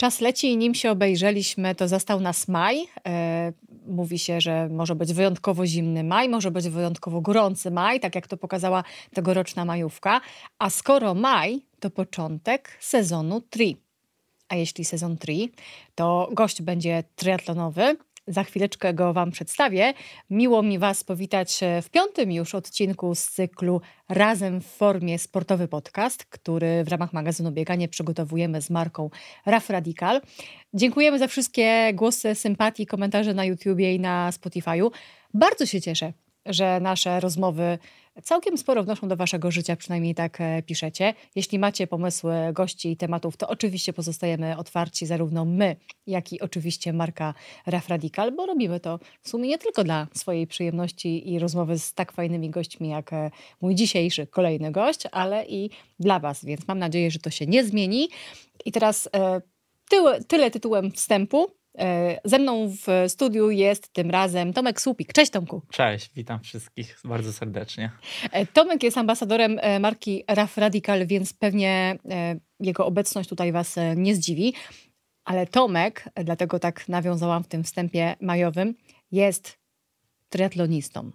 Czas leci i nim się obejrzeliśmy, to zastał nas maj. E, mówi się, że może być wyjątkowo zimny maj, może być wyjątkowo gorący maj, tak jak to pokazała tegoroczna majówka. A skoro maj, to początek sezonu tri. A jeśli sezon tri, to gość będzie triatlonowy – za chwileczkę go Wam przedstawię. Miło mi Was powitać e, w piątym już odcinku z cyklu Razem w formie sportowy podcast, który w ramach magazynu Bieganie przygotowujemy z marką Raf Radikal. Dziękujemy za wszystkie głosy sympatii, komentarze na YouTubie i na Spotify'u. Bardzo się cieszę, że nasze rozmowy całkiem sporo wnoszą do waszego życia, przynajmniej tak e, piszecie. Jeśli macie pomysły gości i tematów, to oczywiście pozostajemy otwarci, zarówno my, jak i oczywiście marka Raf Radical, bo robimy to w sumie nie tylko dla swojej przyjemności i rozmowy z tak fajnymi gośćmi, jak e, mój dzisiejszy kolejny gość, ale i dla was, więc mam nadzieję, że to się nie zmieni. I teraz e, tyle tytułem wstępu. E, ze mną w studiu jest tym razem Tomek Słupik. Cześć Tomku. Cześć, witam wszystkich bardzo serdecznie. E, Tomek jest ambasadorem e, marki RAF Radical, więc pewnie jego obecność tutaj Was nie zdziwi. Ale Tomek, dlatego tak nawiązałam w tym wstępie majowym, jest triatlonistą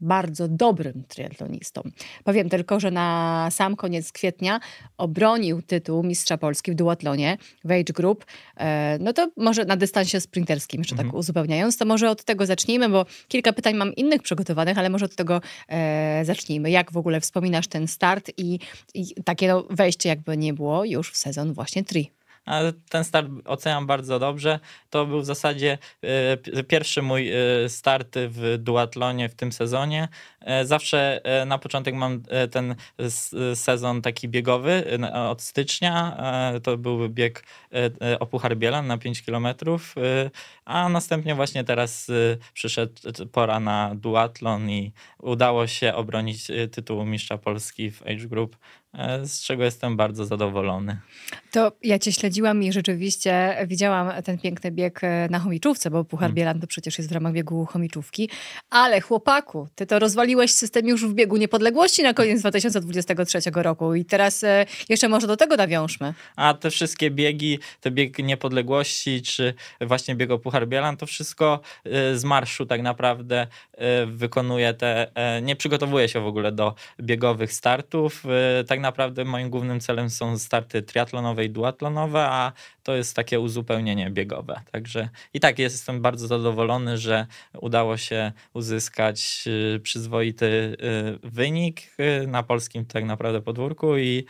bardzo dobrym triatlonistą. Powiem tylko, że na sam koniec kwietnia obronił tytuł mistrza Polski w duatlonie w Age Group. E, no to może na dystansie sprinterskim, jeszcze tak mhm. tak uzupełniając, to może od tego zacznijmy, bo kilka pytań mam innych przygotowanych, ale może od tego e, zacznijmy. Jak w ogóle wspominasz ten start i, i takie no wejście jakby nie było już w sezon właśnie tri? ten start oceniam bardzo dobrze. To był w zasadzie e, pierwszy mój e, start w duatlonie w tym sezonie. E, zawsze na początek mam ten sezon taki biegowy od stycznia. To był bieg Opuchar Bielan na 5 km, a następnie właśnie teraz przyszedł pora na duatlon i udało się obronić tytuł mistrza Polski w Age Group E, z czego jestem bardzo zadowolony. To ja cię śledziłam i rzeczywiście widziałam ten piękny bieg e, na chomiczówce, bo Puchar hmm. Bielan to przecież jest w ramach biegu chomiczówki. Ale chłopaku, ty to rozwaliłeś system już w biegu niepodległości na koniec 2023 roku i teraz e, jeszcze może do tego nawiążmy. A te wszystkie biegi, te bieg niepodległości czy właśnie bieg o Puchar Bielan, to wszystko z marszu tak naprawdę wykonuje te, nie przygotowuje się w ogóle do biegowych startów. Tak naprawdę moim głównym celem są starty triatlonowe i duatlonowe, a to jest takie uzupełnienie biegowe. Także i tak jestem bardzo zadowolony, że udało się uzyskać y, przyzwoity y, wynik y, na polskim tak naprawdę podwórku i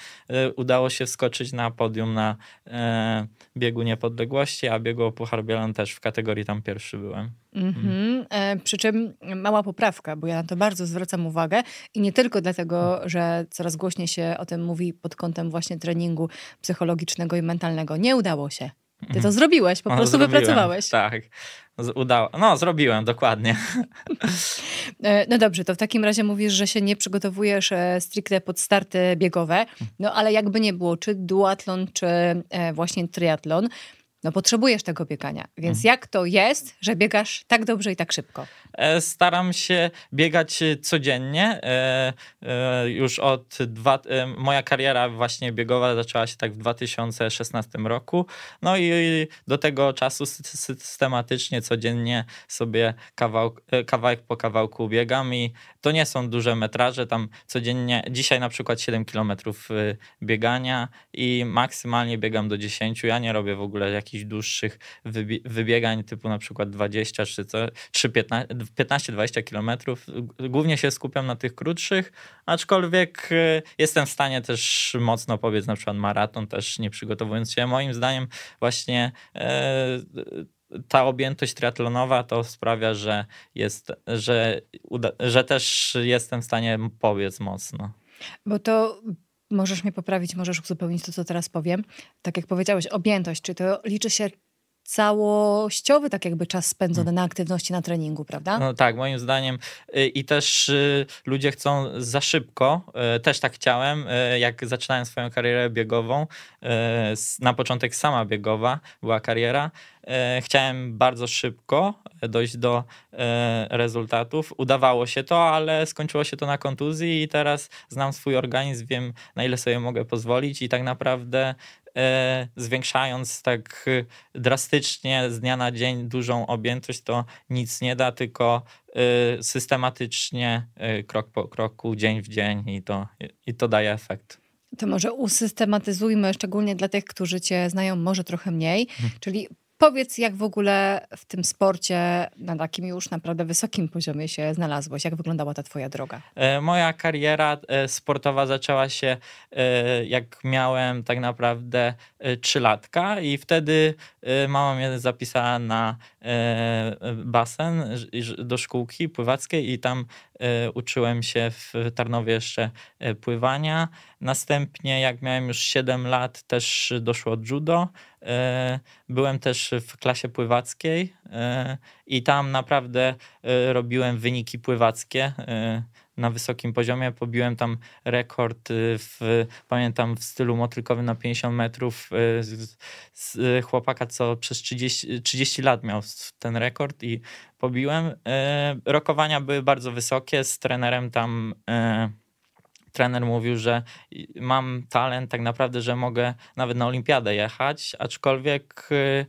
udało się wskoczyć na podium na biegu niepodległości, a biegu Puchar Bielan też w kategorii tam pierwszy byłem. Mm -hmm. e, przy czym mała poprawka, bo ja na to bardzo zwracam uwagę i nie tylko dlatego, tak. że coraz głośniej się o tym mówi pod kątem właśnie treningu psychologicznego i mentalnego. Nie udało udało się. Ty to mhm. zrobiłeś, po no, prostu zrobiłem, wypracowałeś. Tak, udało. No, zrobiłem, dokładnie. E, no dobrze, to w takim razie mówisz, że się nie przygotowujesz e, stricte pod starty biegowe, mhm. no ale jakby nie było, czy duatlon, czy e, właśnie triatlon, no potrzebujesz tego biegania. Więc mhm. jak to jest, że biegasz tak dobrze i tak szybko? E, staram się biegać e, codziennie. E, już od dwa, moja kariera właśnie biegowa zaczęła się tak w 2016 roku. No i do tego czasu systematycznie, codziennie sobie kawałk, kawałek po kawałku biegam i to nie są duże metraże, tam codziennie, dzisiaj na przykład 7 kilometrów biegania i maksymalnie biegam do 10. Ja nie robię w ogóle jakichś jakichś dłuższych wybie wybiegań typu na przykład 20 czy, co, czy 15-20 kilometrów. Głównie się skupiam na tych krótszych, aczkolwiek y, jestem w stanie też mocno pobiec na przykład maraton, też nie przygotowując się. Moim zdaniem właśnie e, ta objętość triatlonowa to sprawia, że, jest, że, że też jestem w stanie powiedz mocno. Bo to możesz mnie poprawić, możesz uzupełnić to, co teraz powiem. Tak jak powiedziałeś, objętość, czy to liczy się całościowy tak jakby czas spędzony hmm. na aktywności, na treningu, prawda? No tak, moim zdaniem y, i też y, ludzie chcą za szybko, y, też tak chciałem, jak zaczynałem swoją karierę biegową, na początek sama biegowa była kariera, chciałem bardzo szybko dojść do rezultatów. Udawało się to, ale skończyło się to na kontuzji i teraz znam swój organizm, wiem na ile sobie mogę pozwolić i tak naprawdę E, zwiększając tak e, drastycznie z dnia na dzień dużą objętość, to nic nie da, tylko e, systematycznie, krok po kroku, dzień w dzień i to, i to daje efekt. To może usystematyzujmy, szczególnie dla tych, którzy Cię znają może trochę mniej, hmm. czyli Powiedz, jak w ogóle w tym sporcie na takim już naprawdę wysokim poziomie się znalazłeś? Jak wyglądała ta twoja droga? E, moja kariera e, sportowa zaczęła się e, jak miałem tak naprawdę trzylatka i wtedy mama mnie zapisała na basen do szkółki pływackiej i tam uczyłem się w Tarnowie jeszcze pływania. Następnie, jak miałem już 7 lat, też doszło judo. E, byłem też w klasie pływackiej e, i tam naprawdę e, robiłem wyniki pływackie na wysokim poziomie. Pobiłem tam rekord, w, pamiętam, w stylu motylkowym na 50 metrów z, z chłopaka, co przez 30, 30 lat miał ten rekord i pobiłem. Rokowania były bardzo wysokie, z trenerem tam trener mówił, że mam talent tak naprawdę, że mogę nawet na olimpiadę jechać, aczkolwiek y,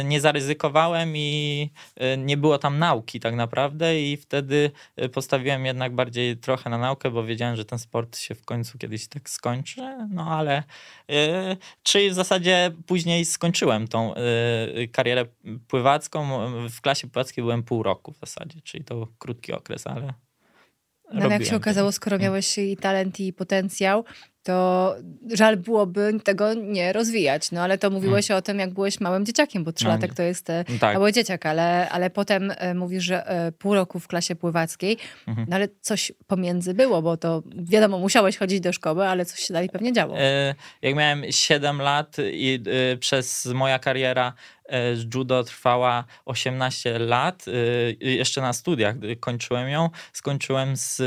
y, nie zaryzykowałem i y, nie było tam nauki tak naprawdę i wtedy postawiłem jednak bardziej trochę na naukę, bo wiedziałem, że ten sport się w końcu kiedyś tak skończy, no ale czy w zasadzie później skończyłem tą karierę pływacką, w klasie pływackiej byłem pół roku w zasadzie, czyli to krótki okres, ale no, no, jak się okazało, tak. skoro miałeś i talent, i potencjał, to żal byłoby tego nie rozwijać. No ale to mówiłeś mm. o tym, jak byłeś małym dzieciakiem, bo trzylatek no, to jest e, no tak. mały dzieciak, ale, ale potem e, mówisz, że e, pół roku w klasie pływackiej, mhm. no ale coś pomiędzy było, bo to wiadomo, musiałeś chodzić do szkoły, ale coś się dalej pewnie działo. jak miałem 7 lat i przez moja kariera judo trwała 18 lat. Jeszcze na studiach kończyłem ją. Skończyłem z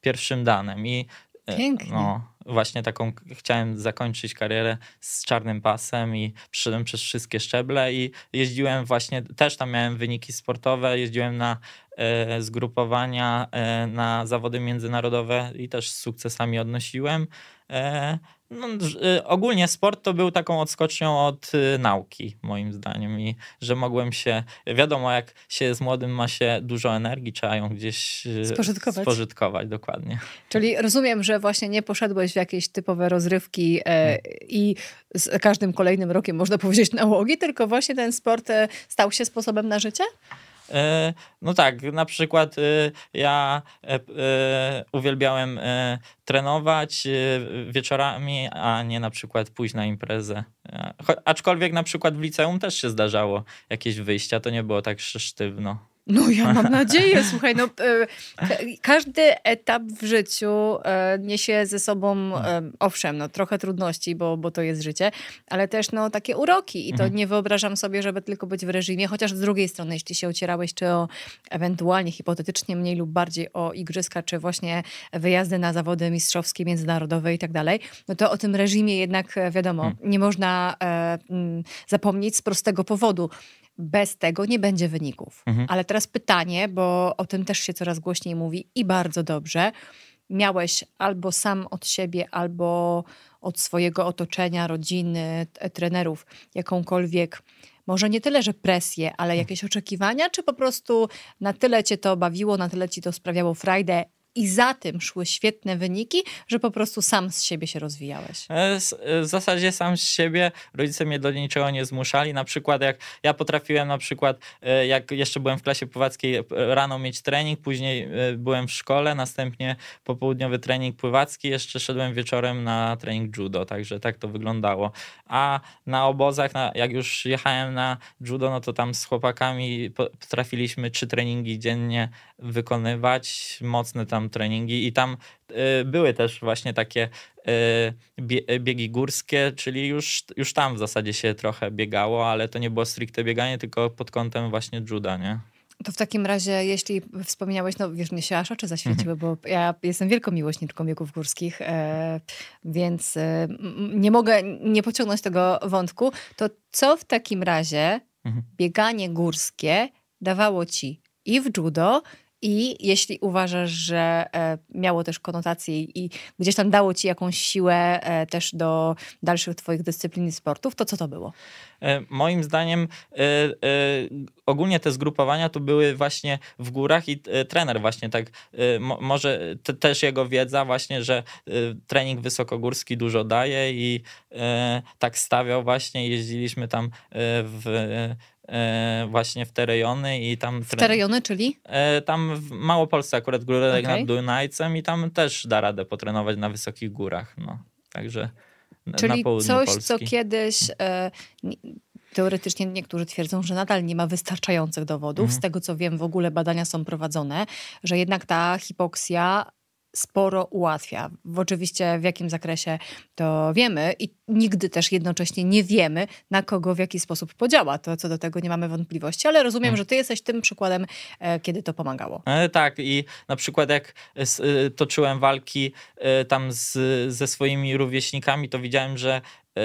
pierwszym danem i E, Pięknie. No, właśnie taką chciałem zakończyć karierę z czarnym pasem i przyszedłem przez wszystkie szczeble i jeździłem właśnie, też tam miałem wyniki sportowe, jeździłem na e, zgrupowania, e, na zawody międzynarodowe i też z sukcesami odnosiłem. E, no, y, ogólnie sport to był taką odskocznią od y, nauki, moim zdaniem, i że mogłem się, wiadomo, jak się jest młodym, ma się dużo energii, trzeba ją gdzieś y, spożytkować. spożytkować dokładnie. Czyli rozumiem, że właśnie nie poszedłeś w jakieś typowe rozrywki e, hmm. i z każdym kolejnym rokiem można powiedzieć nałogi, tylko właśnie ten sport e, stał się sposobem na życie? E, no tak, na przykład y, ja e, e, uwielbiałem trenować y, wieczorami, a nie na przykład pójść na imprezę. Aczkolwiek na przykład w liceum też się zdarzało jakieś wyjścia, to nie było tak sztywno. No ja mam nadzieję, słuchaj, no e, każdy etap w życiu e, niesie ze sobą, tak. e, owszem, no trochę trudności, bo, bo to jest życie, ale też no takie uroki i to mhm. nie wyobrażam sobie, żeby tylko być w reżimie, chociaż z drugiej strony, jeśli się ocierałeś czy o ewentualnie hipotetycznie mniej lub bardziej o igrzyska, czy właśnie wyjazdy na zawody mistrzowskie, międzynarodowe i tak dalej, no to o tym reżimie jednak wiadomo, mhm. nie można zapomnieć z prostego powodu bez tego nie będzie wyników. Mhm. Ale teraz pytanie, bo o tym też się coraz głośniej mówi i bardzo dobrze. Miałeś albo sam od siebie, albo od swojego otoczenia, rodziny, trenerów, jakąkolwiek, może nie tyle, że presję, ale jakieś oczekiwania, czy po prostu na tyle cię to bawiło, na tyle ci to sprawiało frajdę i za tym szły świetne wyniki, że po prostu sam z siebie się rozwijałeś? E, e, w zasadzie sam z siebie. Rodzice mnie do niczego nie zmuszali. Na przykład jak ja potrafiłem na przykład, e, jak jeszcze byłem w klasie pływackiej, rano mieć trening, później byłem w szkole, następnie popołudniowy trening pływacki, jeszcze szedłem wieczorem na trening judo, także tak to wyglądało. A na obozach, na, jak już jechałem na judo, no to tam z chłopakami potrafiliśmy trzy treningi dziennie wykonywać mocne tam treningi i tam y, były też właśnie takie y, y, biegi górskie, czyli już, już tam w zasadzie się trochę biegało, ale to nie było stricte bieganie, tylko pod kątem właśnie juda, nie? To w takim razie, jeśli wspomniałeś, no wiesz, mnie się aż oczy zaświeciły, mhm. bo ja jestem wielką miłośniczką biegów górskich, e, więc e, nie mogę nie pociągnąć tego wątku. To co w takim razie mhm. bieganie górskie dawało ci i w judo, i jeśli uważasz, że e, miało też konotację i gdzieś tam dało ci jakąś siłę e, też do dalszych twoich dyscyplin sportów, to co to było? E, moim zdaniem ogólnie te zgrupowania to były właśnie w górach i trener właśnie tak, może też jego wiedza właśnie, że trening wysokogórski dużo daje i tak stawiał właśnie, jeździliśmy tam w E, właśnie w te rejony i tam... W te rejony, czyli? E, tam w Małopolsce akurat górę okay. nad Dunajcem i tam też da radę potrenować na wysokich górach, no. Także Czyli coś, Polski. co kiedyś e, teoretycznie niektórzy twierdzą, że nadal nie ma wystarczających dowodów. Mhm. Z tego co wiem, w ogóle badania są prowadzone, że jednak ta hipoksja sporo ułatwia. Oczywiście w jakim zakresie to wiemy i nigdy też jednocześnie nie wiemy, na kogo w jaki sposób podziała. To co do tego nie mamy wątpliwości, ale rozumiem, mm. że ty jesteś tym przykładem, e, kiedy to pomagało. E, tak, i na przykład jak e, toczyłem walki tam z, ze swoimi rówieśnikami, to widziałem, że Yy,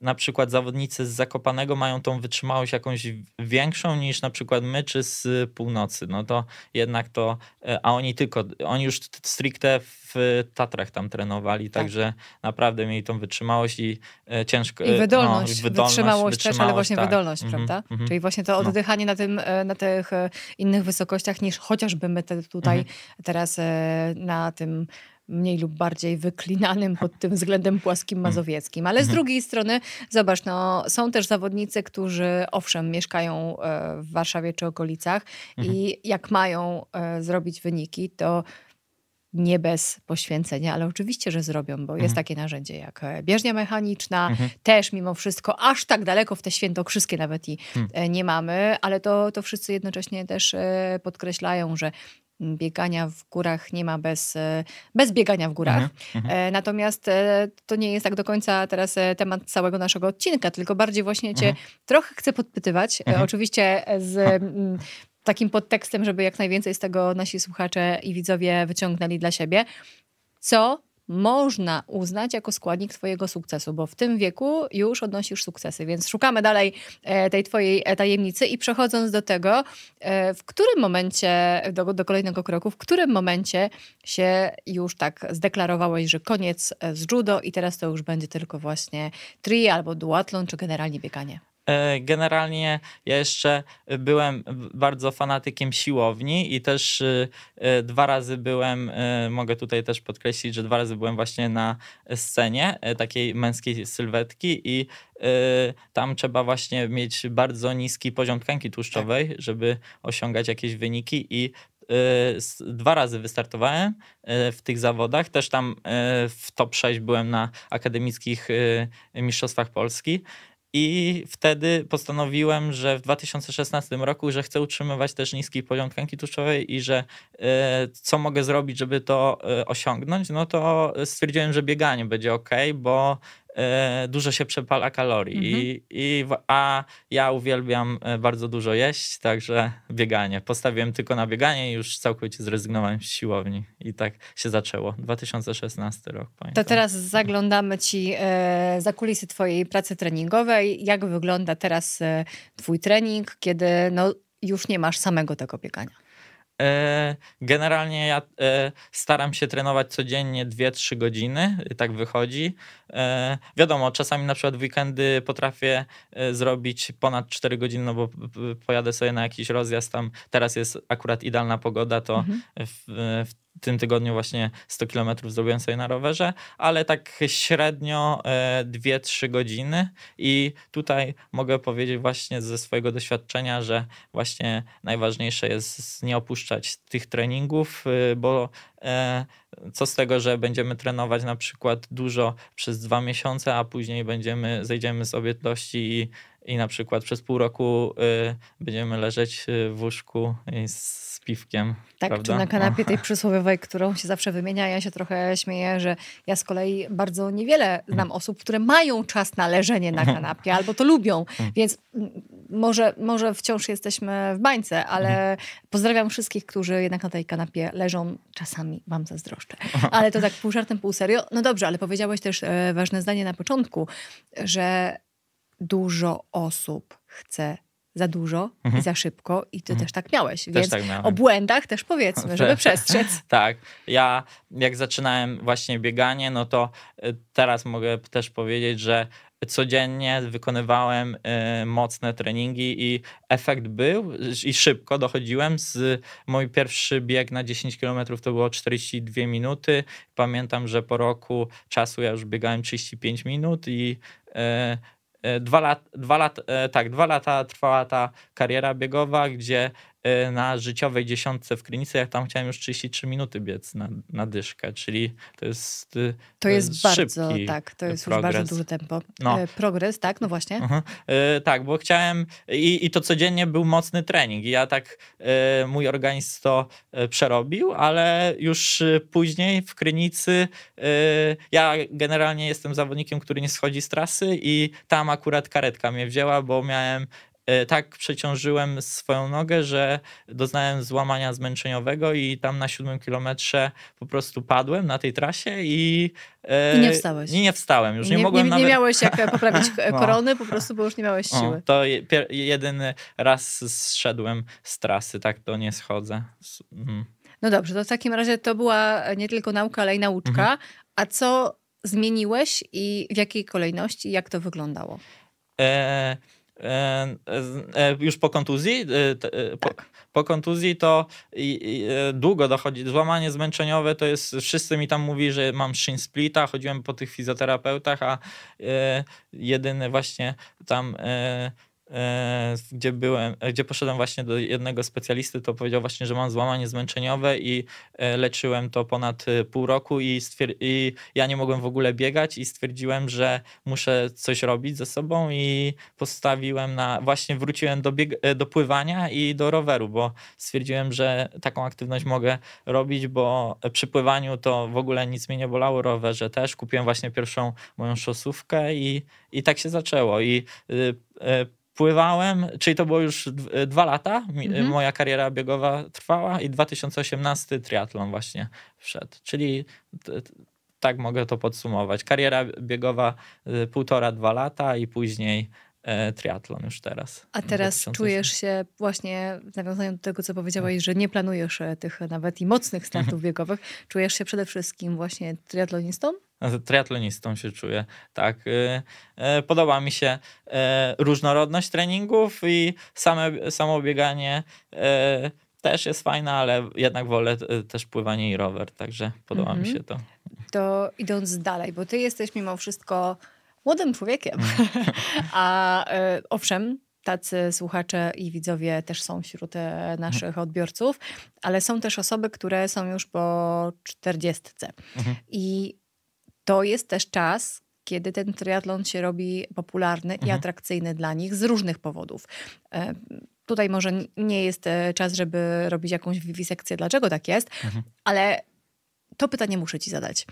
na przykład zawodnicy z Zakopanego mają tą wytrzymałość jakąś większą niż na przykład my czy z północy. No to jednak to, yy, a oni tylko, oni już stricte w Tatrach tam trenowali, tak. także naprawdę mieli tą wytrzymałość i yy, ciężko. I wydolność, no, i wydolność wytrzymałość, też, ale właśnie tak. wydolność, mhm, prawda? Mm -hmm. Czyli właśnie to no. oddychanie no. na, tym, e, na tych e, innych wysokościach niż chociażby my te tutaj mm -hmm. teraz e, na tym mniej lub bardziej wyklinanym pod tym względem płaskim mhm. mazowieckim. Ale z mhm. drugiej strony, zobacz, no, są też zawodnicy, którzy owszem, mieszkają e, w Warszawie czy okolicach i mhm. jak mają e, zrobić wyniki, to nie bez poświęcenia, ale oczywiście, że zrobią, bo mhm. jest takie narzędzie jak e, bieżnia mechaniczna, mhm. też mimo wszystko aż tak daleko w te świętokrzyskie nawet i mhm. nie mamy, ale to, to wszyscy jednocześnie też podkreślają, że biegania w górach nie ma bez, e, bez biegania w górach. Mhm, mhm. E, Natomiast e, to nie jest tak do końca teraz temat całego naszego odcinka, tylko bardziej właśnie cię mhm. trochę chcę podpytywać. Mhm. Oczywiście z takim podtekstem, żeby jak najwięcej z tego nasi słuchacze i widzowie wyciągnęli dla siebie. Co można uznać jako składnik Twojego sukcesu, bo w tym wieku już odnosisz sukcesy, więc szukamy dalej e, tej Twojej e, tajemnicy i przechodząc do tego, e, w którym momencie, do, do kolejnego kroku, w którym momencie się już tak zdeklarowałeś, że koniec z judo i teraz to już będzie tylko właśnie tri albo duatlon, czy generalnie bieganie? E, generalnie ja jeszcze byłem bardzo fanatykiem siłowni i też y, y, dwa razy byłem, y, mogę tutaj też podkreślić, że dwa razy byłem właśnie na scenie e, takiej męskiej sylwetki i tam trzeba właśnie mieć bardzo niski poziom tkanki tłuszczowej, tak. żeby osiągać jakieś wyniki i dwa razy wystartowałem e, w tych zawodach. Też tam w top 6 byłem na akademickich mistrzostwach Polski. I wtedy postanowiłem, że w 2016 roku, że chcę utrzymywać też niski poziom tkanki tłuszczowej i że e, co mogę zrobić, żeby to e, osiągnąć, no to e, stwierdziłem, że bieganie będzie ok, bo E, dużo się przepala kalorii. Mhm. I, I, a ja uwielbiam e, bardzo dużo jeść, także bieganie. Postawiłem tylko na bieganie i już całkowicie zrezygnowałem z siłowni. I tak się zaczęło. 2016 rok. Pamiętam. To teraz zaglądamy ci e, za kulisy twojej pracy treningowej. Jak wygląda teraz twój trening, kiedy no, już nie masz samego tego biegania? E, generalnie ja e, staram się trenować codziennie 2-3 godziny, y, tak wychodzi. E, wiadomo, czasami na przykład w weekendy potrafię zrobić ponad 4 godziny, no bo pojadę sobie na jakiś rozjazd tam. Teraz jest akurat idealna pogoda, to mhm. w, w w tym tygodniu właśnie 100 km zrobiłem sobie na rowerze, ale tak średnio 2-3 e, godziny i tutaj mogę powiedzieć właśnie ze swojego doświadczenia, że właśnie najważniejsze jest nie opuszczać tych treningów, y, bo E, co z tego, że będziemy trenować na przykład dużo przez dwa miesiące, a później będziemy, zejdziemy z obietności i, i na przykład przez pół roku y, będziemy leżeć y, w łóżku z piwkiem. Tak, prawda? czy na no. kanapie tej przysłowiowej, którą się zawsze wymienia. Ja się trochę śmieję, że ja z kolei bardzo niewiele znam mhm. osób, które mają czas na leżenie na mhm. kanapie albo to lubią, mhm. więc może, może wciąż jesteśmy w bańce, ale pozdrawiam wszystkich, którzy jednak na tej kanapie leżą czasami czasami wam zazdroszczę. Ale to tak pół żartem, pół serio. No dobrze, ale powiedziałeś też e, ważne zdanie na początku, że dużo osób chce za dużo mhm. i za szybko i ty mhm. też tak miałeś. Też więc tak o błędach też powiedzmy, żeby przestrzec. tak. Ja jak zaczynałem właśnie bieganie, no to e, teraz mogę też powiedzieć, że codziennie wykonywałem y, mocne treningi i efekt był i szybko dochodziłem. Z, mój pierwszy bieg na 10 km to było 42 minuty. Pamiętam, że po roku czasu ja już biegałem 35 minut i y, y, dwa, lat, dwa, lat, tak, dwa lata trwała ta kariera biegowa, gdzie Y, na życiowej dziesiątce w Krynicy, ja tam chciałem już 33 minuty biec na, na dyszkę, czyli to jest y, To, to jest bardzo, tak, to jest progres. już bardzo duże tempo. No. E, progres, tak, no właśnie. Uh -huh. e, tak, bo chciałem i, i to codziennie był mocny trening. Ja tak, e, mój organizm to przerobił, ale już później w Krynicy e, ja generalnie jestem zawodnikiem, który nie schodzi z trasy i tam akurat karetka mnie wzięła, bo miałem E, tak przeciążyłem swoją nogę, że doznałem złamania zmęczeniowego i tam na siódmym kilometrze po prostu padłem na tej trasie i... E, I nie wstałeś. I nie wstałem, już nie, nie mogłem nie, nawet... Nie miałeś jak e, poprawić no. korony, no. po prostu, bo już nie miałeś siły. O, to je, jedyny raz zszedłem z trasy, tak to nie schodzę. Mhm. No dobrze, to w takim razie to była nie tylko nauka, ale i nauczka. Mhm. A co zmieniłeś i w jakiej kolejności, jak to wyglądało? E E, e, już po kontuzji, e, po, tak. po kontuzji to i, i długo dochodzi. Złamanie zmęczeniowe to jest, wszyscy mi tam mówi, że mam shin splita, chodziłem po tych fizjoterapeutach, a jedyny właśnie tam E, gdzie byłem, e, gdzie poszedłem właśnie do jednego specjalisty, to powiedział właśnie, że mam złamanie zmęczeniowe i e, leczyłem to ponad pół roku i, i ja nie mogłem w ogóle biegać i stwierdziłem, że muszę coś robić ze sobą i postawiłem na, właśnie wróciłem do, do pływania i do roweru, bo stwierdziłem, że taką aktywność mogę robić, bo przy pływaniu to w ogóle nic mnie nie bolało, rowerze też. Kupiłem właśnie pierwszą moją szosówkę i, i tak się zaczęło i y, y, pływałem, czyli to było już e, dwa lata, e, mhm. moja kariera biegowa trwała i 2018 triatlon właśnie wszedł. Czyli tak mogę to podsumować. Kariera biegowa y, półtora, dwa lata i później e, triatlon już teraz. A teraz czujesz się właśnie, w nawiązaniu do tego, co powiedziałaś, tak. że nie planujesz e, tych nawet i mocnych startów biegowych, czujesz się przede wszystkim właśnie triatlonistą? Triatlonistą się czuję, tak. Y, e, podoba mi się e, różnorodność treningów i same, samo bieganie też jest fajne, ale jednak wolę też pływanie i rower, także podoba mi mhm. się to. To idąc dalej, bo ty jesteś mimo wszystko młodym człowiekiem. Mm. A e, owszem, tacy słuchacze i widzowie też są wśród e, naszych odbiorców, ale są też osoby, które są już po czterdziestce. Mhm. I to jest też czas, kiedy ten triatlon się robi popularny i mhm. atrakcyjny dla nich z różnych powodów. E, tutaj może nie jest czas, żeby robić jakąś wiwisekcję, dlaczego tak jest, mhm. ale to pytanie muszę ci zadać.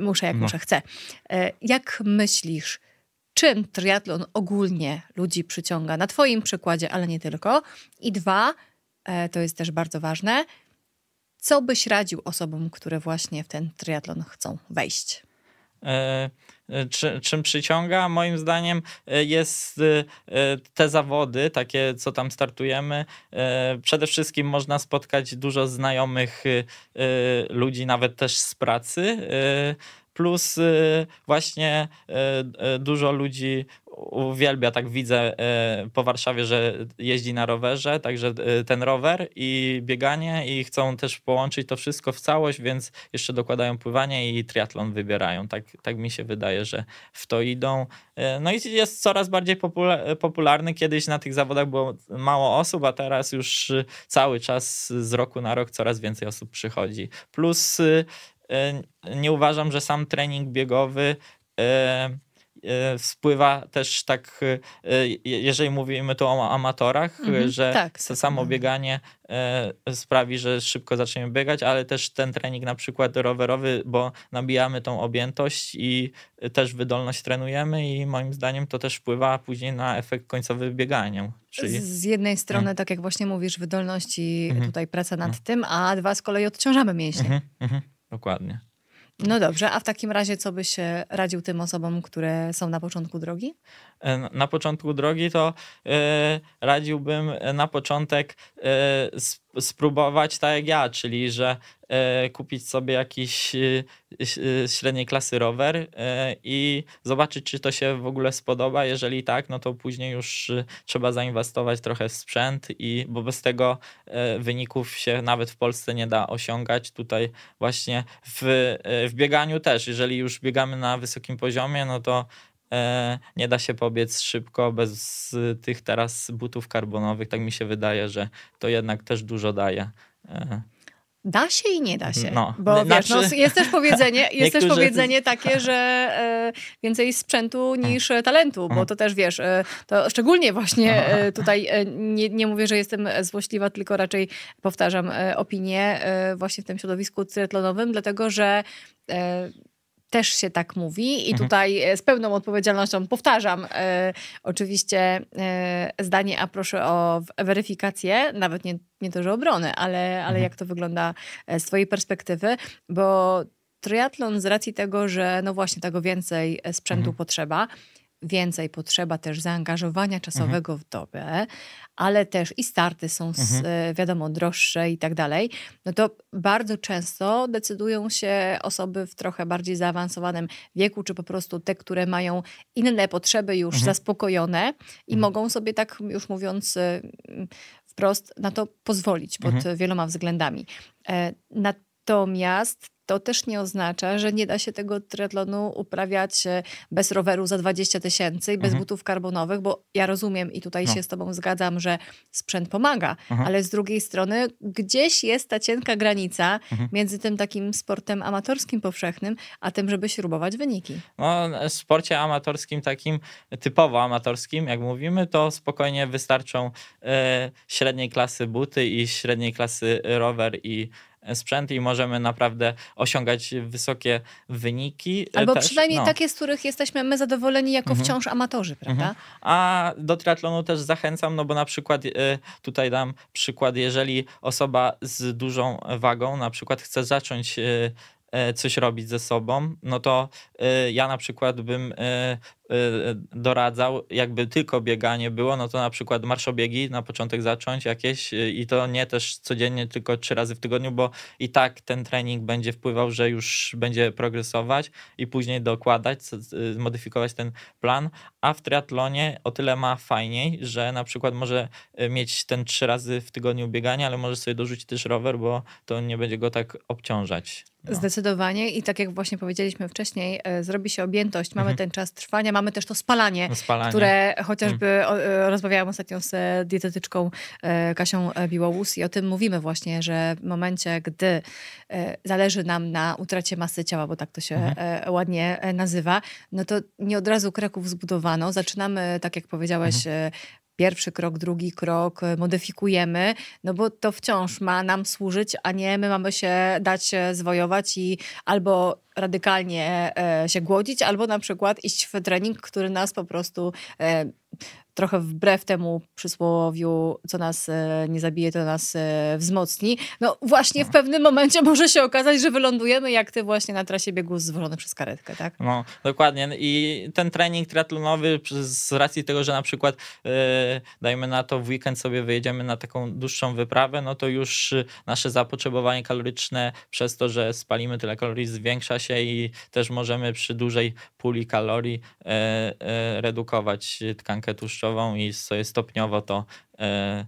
Muszę, jak no. muszę, chcę. E, jak myślisz, czym triatlon ogólnie ludzi przyciąga? Na Twoim przykładzie, ale nie tylko. I dwa, e, to jest też bardzo ważne, co byś radził osobom, które właśnie w ten triatlon chcą wejść? E, e, czy, czym przyciąga, moim zdaniem, e, jest te zawody, takie co tam startujemy. Przede wszystkim można spotkać dużo znajomych ludzi, nawet też z pracy plus właśnie dużo ludzi uwielbia, tak widzę e, po Warszawie, że jeździ na rowerze, także e, ten rower i bieganie i chcą też połączyć to wszystko w całość, więc jeszcze dokładają pływanie i triatlon wybierają. Tak, tak mi się wydaje, że w to idą. E, no i jest coraz bardziej popularny. Kiedyś na tych zawodach było mało osób, a teraz już cały czas z roku na rok coraz więcej osób przychodzi. Plus nie uważam, że sam trening biegowy spływa e, też tak, e, jeżeli mówimy tu o amatorach, e, mhm, że tak. to samo bieganie sprawi, że szybko zaczniemy biegać, ale też ten trening na przykład rowerowy, bo nabijamy tą objętość i też wydolność trenujemy i moim zdaniem to też wpływa później na efekt końcowy biegania. Czyli... Z jednej strony, mhm. tak jak właśnie mówisz, wydolność i mhm. tutaj praca nad mhm. tym, a dwa z kolei odciążamy mięśnie. dokładnie. No dobrze, a w takim razie co by się radził tym osobom, które są na początku drogi? E, na początku drogi, to e, radziłbym e, na początek spróbować tak jak ja, czyli że kupić sobie jakiś średniej klasy rower i zobaczyć, czy to się w ogóle spodoba. Jeżeli tak, no to później już trzeba zainwestować trochę w sprzęt, i, bo bez tego wyników się nawet w Polsce nie da osiągać. Tutaj właśnie w, w bieganiu też, jeżeli już biegamy na wysokim poziomie, no to E, nie da się pobiec szybko bez tych teraz butów karbonowych. Tak mi się wydaje, że to jednak też dużo daje. E, da się i nie da się. No, bo znaczy... wiesz, no, znaczy- jest też powiedzenie, jest też powiedzenie takie, że e, więcej sprzętu mm. niż e, talentu, bo mm. to też wiesz, e, to szczególnie właśnie e, tutaj nie, nie mówię, że jestem złośliwa, tylko raczej powtarzam opinię właśnie w tym środowisku triatlonowym, dlatego że też się tak mówi i mhm. tutaj e, z pełną odpowiedzialnością powtarzam e, oczywiście e, zdanie, a proszę o weryfikację, nawet nie, nie to, że obrony, ale, ale mhm. jak to wygląda e, z twojej perspektywy, bo triatlon z racji tego, że no właśnie tego więcej e, sprzętu mhm. potrzeba, więcej potrzeba też zaangażowania mhm. czasowego mhm. w dobę, ale też i starty są, z, mhm. E, wiadomo, droższe i tak dalej, no to bardzo często decydują się osoby w trochę bardziej zaawansowanym wieku, czy po prostu te, które mają inne potrzeby już mhm. zaspokojone i mhm. mogą sobie tak, już mówiąc e, wprost, na to pozwolić pod mhm. wieloma względami. E, natomiast to też nie oznacza, że nie da się tego triatlonu uprawiać e, bez roweru za 20 tysięcy i bez mhm. butów karbonowych, bo ja rozumiem i tutaj no. się z Tobą zgadzam, że sprzęt pomaga, mhm. ale z drugiej strony gdzieś jest ta cienka granica mhm. między tym takim sportem amatorskim powszechnym, a tym, żeby śrubować wyniki. No, w sporcie amatorskim, takim typowo amatorskim, jak mówimy, to spokojnie wystarczą y, średniej klasy buty i średniej klasy rower i sprzęt i możemy naprawdę osiągać wysokie wyniki. E, Albo też, przynajmniej no. takie, z których jesteśmy my zadowoleni jako mhm. wciąż amatorzy, mhm. prawda? Mhm. A do triatlonu też zachęcam, no bo na przykład e, tutaj dam przykład, jeżeli osoba z dużą wagą na przykład chce zacząć e, coś robić ze sobą, no to ja na przykład bym Y, y, doradzał, jakby tylko bieganie było, no to na przykład marszobiegi na początek zacząć jakieś y, i to nie też codziennie, tylko trzy razy w tygodniu, bo i tak ten trening będzie wpływał, że już będzie progresować i później dokładać, zmodyfikować ten plan, a w triatlonie o tyle ma fajniej, że na przykład może mieć ten trzy razy w tygodniu bieganie, ale może sobie dorzucić też rower, bo to nie będzie go tak obciążać. No. Zdecydowanie i tak jak właśnie powiedzieliśmy wcześniej, zrobi się objętość, mamy mhm. ten czas trwania, mamy też to spalanie, no, spalanie. które chociażby mm. E, rozmawiałam ostatnio z e, dietetyczką e, Kasią Biłowus i o tym mówimy właśnie, że w momencie, gdy zależy nam na utracie masy ciała, bo tak to się mhm. ładnie nazywa, no to nie od razu kreków zbudowano. Zaczynamy, tak jak powiedziałeś, mhm pierwszy krok, drugi krok, e, modyfikujemy, no bo to wciąż ma nam służyć, a nie my mamy się dać e, zwojować i albo radykalnie e, się głodzić, albo na przykład iść w trening, który nas po prostu trochę wbrew temu przysłowiu, co nas e, nie zabije, to nas e, wzmocni. No właśnie w tak. pewnym momencie może się okazać, że wylądujemy jak ty właśnie na trasie biegu zwolony przez karetkę, tak? No, dokładnie. I ten trening triatlonowy z racji tego, że na przykład e, dajmy na to w weekend sobie wyjedziemy na taką dłuższą wyprawę, no to już nasze zapotrzebowanie kaloryczne przez to, że spalimy tyle kalorii zwiększa się i też możemy przy dużej puli kalorii redukować tkankę tłuszczową wartościową i sobie stopniowo to e,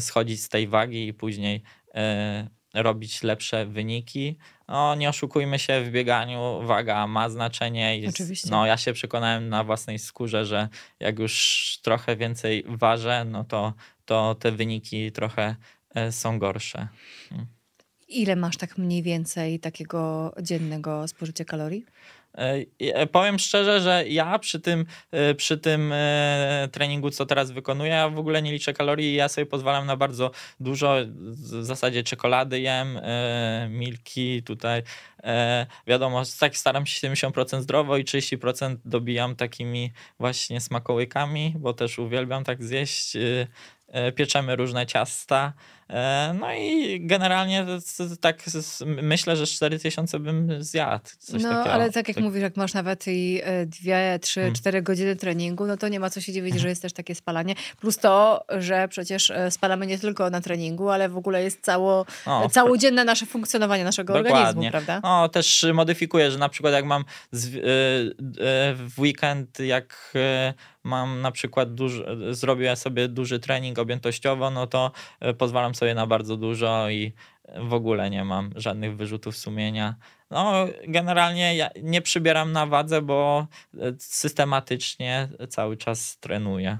schodzić z tej wagi i później e, robić lepsze wyniki. No, nie oszukujmy się, w bieganiu waga ma znaczenie. I Oczywiście. No, ja się przekonałem na własnej skórze, że jak już trochę więcej ważę, no to, to te wyniki trochę e, są gorsze. Mm. Ile masz tak mniej więcej takiego dziennego spożycia kalorii? E, e, powiem szczerze, że ja przy tym, e, przy tym treningu, co teraz wykonuję, ja w ogóle nie liczę kalorii i ja sobie pozwalam na bardzo dużo. W zasadzie czekolady jem, milki tutaj. Wiadomo, tak staram się 70% zdrowo i 30% dobijam takimi właśnie smakołykami, bo też uwielbiam tak zjeść. Pieczemy różne ciasta. E, no i generalnie tak myślę, że 4000 bym zjadł. Coś no takiego. ale tak jak tak. mówisz, jak masz nawet i 2, e, 3, hmm. cztery 4 godziny treningu, no to nie ma co się dziwić, hmm. że jest też takie spalanie. Plus to, że przecież e, spalamy nie tylko na treningu, ale w ogóle jest cało, o, całodzienne nasze funkcjonowanie naszego dokładnie. organizmu, prawda? No też modyfikuję, że na przykład jak mam w weekend, jak mam na przykład duży, zrobiłem sobie duży trening objętościowo, no to e, pozwalam sobie na bardzo dużo i e, w ogóle nie mam żadnych wyrzutów sumienia. No, generalnie ja nie przybieram na wadze, bo e, systematycznie cały czas trenuję.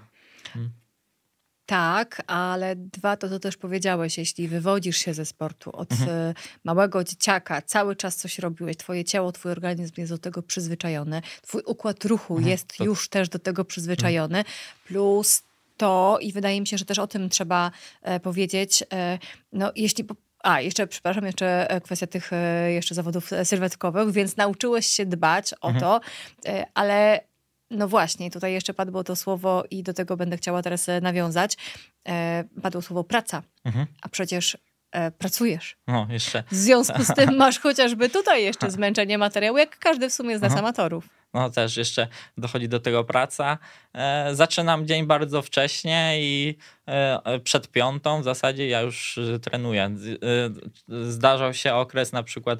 Tak, ale dwa to, to też powiedziałeś, jeśli wywodzisz się ze sportu od mhm. E, małego dzieciaka, cały czas coś robiłeś, twoje ciało, twój organizm jest do tego przyzwyczajony, twój układ ruchu mhm. jest to... już też do tego przyzwyczajony, mhm. plus to, i wydaje mi się, że też o tym trzeba e, powiedzieć, e, no jeśli a, jeszcze, przepraszam, jeszcze e, kwestia tych e, jeszcze zawodów sylwetkowych, więc nauczyłeś się dbać o mhm. to, ale no właśnie, tutaj jeszcze padło to słowo i do tego będę chciała teraz e, nawiązać. E, padło słowo praca, mhm. a przecież e, pracujesz. No, jeszcze. W związku z tym masz chociażby tutaj jeszcze zmęczenie materiału, jak każdy w sumie z nas mhm. amatorów. No też jeszcze dochodzi do tego praca. zaczynam dzień bardzo wcześnie i przed piątą w zasadzie ja już trenuję. zdarzał się okres na przykład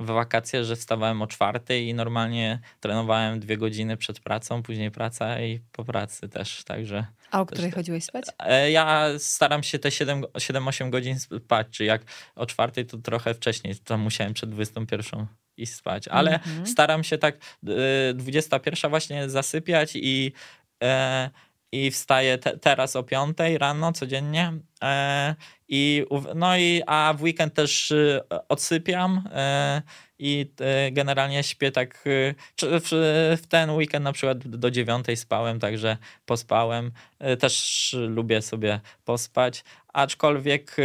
w wakacje, że wstawałem o czwartej i normalnie trenowałem dwie godziny przed pracą, później praca i po pracy też, także... A o której chodziłeś spać? E, ja staram się te 7-8 godzin spać, czy jak o czwartej to trochę wcześniej, to musiałem przed 21 i spać, ale mm -hmm. staram się tak 21 e, właśnie zasypiać i... E, i wstaję te, teraz o 5 rano codziennie. E, I, no i a w weekend też e, odsypiam e, i e, generalnie śpię tak e, w ten weekend na przykład do dziewiątej spałem, także pospałem. E, też lubię sobie pospać, aczkolwiek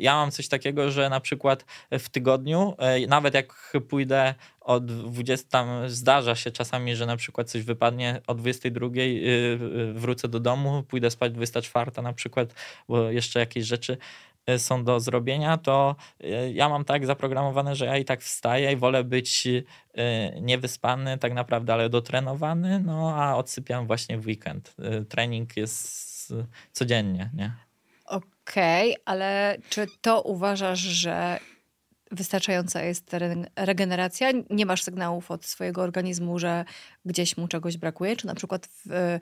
ja mam coś takiego, że na przykład w tygodniu, nawet jak pójdę o 20, tam zdarza się czasami, że na przykład coś wypadnie o 22, wrócę do domu, pójdę spać 24 na przykład, bo jeszcze jakieś rzeczy E, są do zrobienia, to e, ja mam tak zaprogramowane, że ja i tak wstaję i wolę być e, niewyspany tak naprawdę, ale dotrenowany, no a odsypiam właśnie w weekend. Trening jest codziennie, nie? Okej, okay, ale czy to uważasz, że wystarczająca jest regeneracja? Nie masz sygnałów od swojego organizmu, że gdzieś mu czegoś brakuje? Czy na przykład w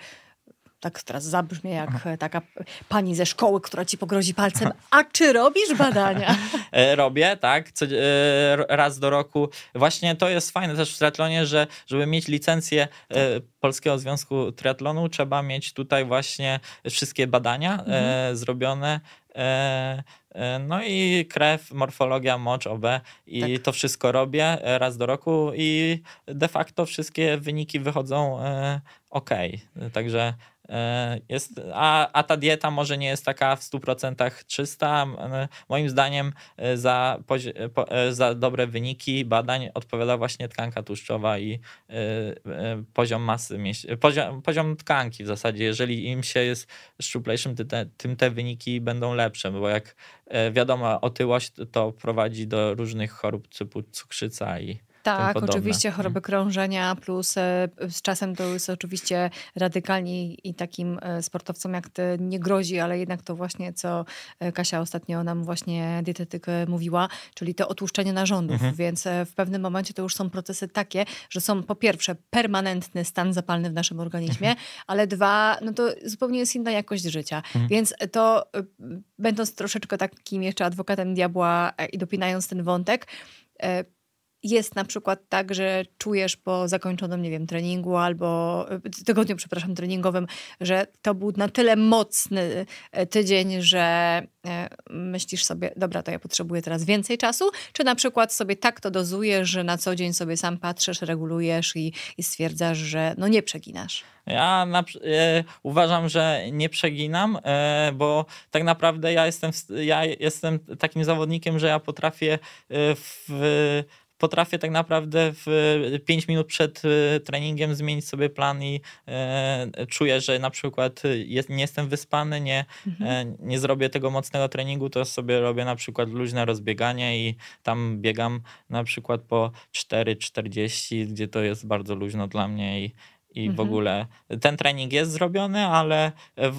tak teraz zabrzmie jak taka pani ze szkoły, która ci pogrozi palcem. A czy robisz badania? E, robię, tak. Co, e, raz do roku. Właśnie to jest fajne też w triatlonie, że żeby mieć licencję e, Polskiego Związku Triatlonu, trzeba mieć tutaj właśnie wszystkie badania mhm. zrobione. No i krew, morfologia, mocz, OB i tak. to wszystko robię raz do roku i de facto wszystkie wyniki wychodzą ok. Także E, jest, a, a ta dieta może nie jest taka w 100% czysta. Moim zdaniem e, za, e, za dobre wyniki badań odpowiada właśnie tkanka tłuszczowa i poziom masy, poziom, poziom tkanki w zasadzie. Jeżeli im się jest szczuplejszym, tym te wyniki będą lepsze, bo jak wiadomo, otyłość to prowadzi do różnych chorób typu cukrzyca i tak, oczywiście mm. choroby krążenia, plus e, z czasem to jest oczywiście radykalnie i takim e, sportowcom jak ty nie grozi, ale jednak to właśnie, co e, Kasia ostatnio nam właśnie dietetyk mówiła, czyli to otłuszczenie narządów, mhm. więc w pewnym momencie to już są procesy takie, że są po pierwsze permanentny stan zapalny w naszym organizmie, mhm. ale dwa, no to zupełnie jest inna jakość życia, mhm. więc to będąc troszeczkę takim jeszcze adwokatem diabła i dopinając ten wątek, jest na przykład tak, że czujesz po zakończonym, nie wiem, treningu albo y, tygodniu, przepraszam, treningowym, że to był na tyle mocny y, tydzień, że y, myślisz sobie, dobra, to ja potrzebuję teraz więcej czasu, czy na przykład sobie tak to dozujesz, że na co dzień sobie sam patrzysz, regulujesz i, i stwierdzasz, że no nie przeginasz? Ja na, e, uważam, że nie przeginam, e, bo tak naprawdę ja jestem, ja jestem takim zawodnikiem, że ja potrafię e, w potrafię tak naprawdę w 5 e, minut przed e, treningiem zmienić sobie plan i e, czuję, że na przykład jest, nie jestem wyspany, nie, mhm. nie zrobię tego mocnego treningu, to sobie robię na przykład luźne rozbieganie i tam biegam na przykład po 4,40, gdzie to jest bardzo luźno dla mnie i i mhm. w ogóle ten trening jest zrobiony, ale w,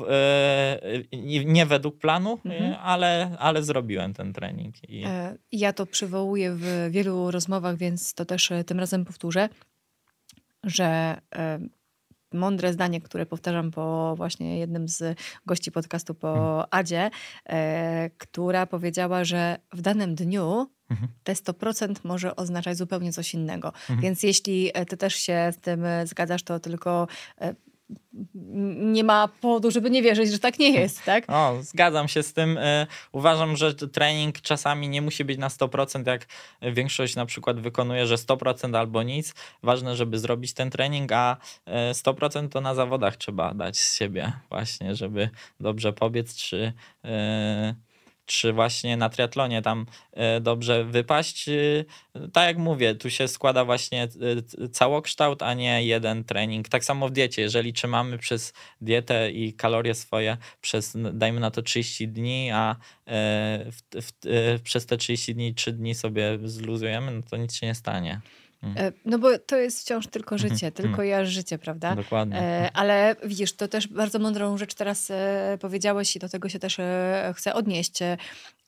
e, nie według planu, e, mhm. ale, ale zrobiłem ten trening. I... E, ja to przywołuję w wielu rozmowach, więc to też tym razem powtórzę, że mądre zdanie, które powtarzam po właśnie jednym z gości podcastu po mhm. Adzie, e, która powiedziała, że w danym dniu Mhm. Te 100% może oznaczać zupełnie coś innego. Mhm. Więc jeśli e, ty też się z tym e, zgadzasz, to tylko nie ma powodu, żeby nie wierzyć, że tak nie jest, tak? O, zgadzam się z tym. E, uważam, że trening czasami nie musi być na 100%, jak większość na przykład wykonuje, że 100% albo nic. Ważne, żeby zrobić ten trening, a 100% e, to na zawodach trzeba dać z siebie właśnie, żeby dobrze pobiec, czy e, czy właśnie na triatlonie tam e, dobrze wypaść. E, tak jak mówię, tu się składa właśnie e, całokształt, a nie jeden trening. Tak samo w diecie, jeżeli trzymamy przez dietę i kalorie swoje przez dajmy na to 30 dni, a w, w, przez te 30 dni, 3 dni sobie zluzujemy, no to nic się nie stanie. Mm. E, no bo to jest wciąż tylko mhm. życie, mm. tylko ja życie, prawda? Dokładnie. E, mm. Ale widzisz, to też bardzo mądrą rzecz teraz e, powiedziałeś i do tego się też chcę odnieść.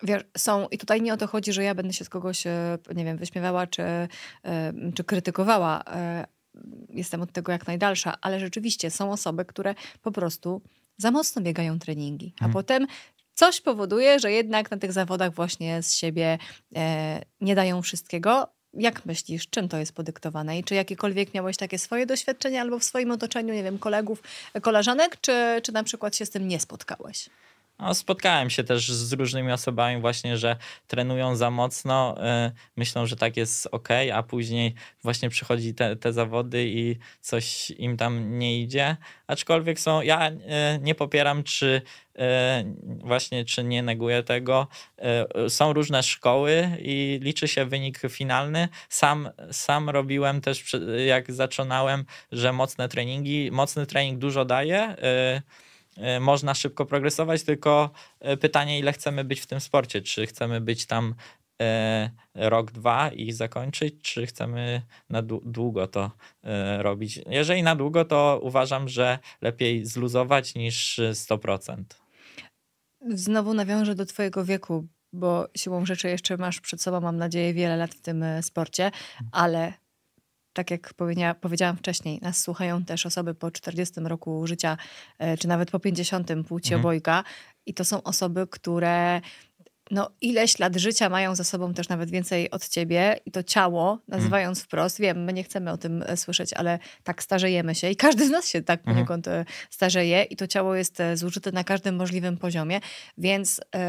Wiesz, są, i tutaj nie o to chodzi, że ja będę się z kogoś, nie wiem, wyśmiewała czy, czy krytykowała. Jestem od tego jak najdalsza, ale rzeczywiście są osoby, które po prostu za mocno biegają treningi, a hmm. potem coś powoduje, że jednak na tych zawodach właśnie z siebie nie dają wszystkiego, jak myślisz, czym to jest podyktowane i czy jakiekolwiek miałeś takie swoje doświadczenia albo w swoim otoczeniu, nie wiem, kolegów, koleżanek, czy, czy na przykład się z tym nie spotkałeś? No, spotkałem się też z różnymi osobami właśnie, że trenują za mocno, y, myślą, że tak jest ok, a później właśnie przychodzi te, te zawody i coś im tam nie idzie. Aczkolwiek są, ja y, nie popieram, czy y, właśnie, czy nie neguję tego. Są różne szkoły i liczy się wynik finalny. Sam, sam robiłem też, jak zaczynałem, że mocne treningi, mocny trening dużo daje, E, można szybko progresować, tylko e, pytanie, ile chcemy być w tym sporcie. Czy chcemy być tam e, rok, dwa i zakończyć, czy chcemy na długo to robić. Jeżeli na długo, to uważam, że lepiej zluzować niż 100%. Znowu nawiążę do Twojego wieku, bo siłą rzeczy jeszcze masz przed sobą, mam nadzieję, wiele lat w tym sporcie, mhm. ale tak jak powiedziałam wcześniej, nas słuchają też osoby po 40 roku życia, e, czy nawet po 50 płci mhm. obojga. I to są osoby, które no, ileś lat życia mają za sobą też nawet więcej od ciebie i to ciało, mhm. nazywając wprost, wiem, my nie chcemy o tym e, słyszeć, ale tak starzejemy się i każdy z nas się tak mhm. poniekąd e, starzeje i to ciało jest zużyte na każdym możliwym poziomie, więc... Yy,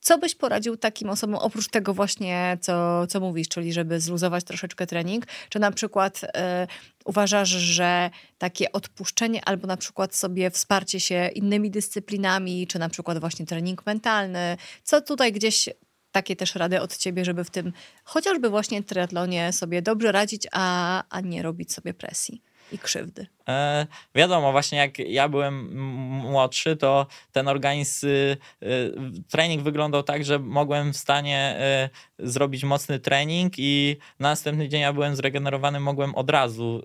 co byś poradził takim osobom, oprócz tego właśnie, co, co mówisz, czyli żeby zluzować troszeczkę trening? Czy na przykład y, uważasz, że takie odpuszczenie albo na przykład sobie wsparcie się innymi dyscyplinami, czy na przykład właśnie trening mentalny, co tutaj gdzieś takie też rady od ciebie, żeby w tym chociażby właśnie triatlonie sobie dobrze radzić, a, a nie robić sobie presji i krzywdy? E, wiadomo, właśnie jak ja byłem młodszy, to ten organizm, y, y, trening wyglądał tak, że mogłem w stanie y, zrobić mocny trening i na następny dzień ja byłem zregenerowany, mogłem od razu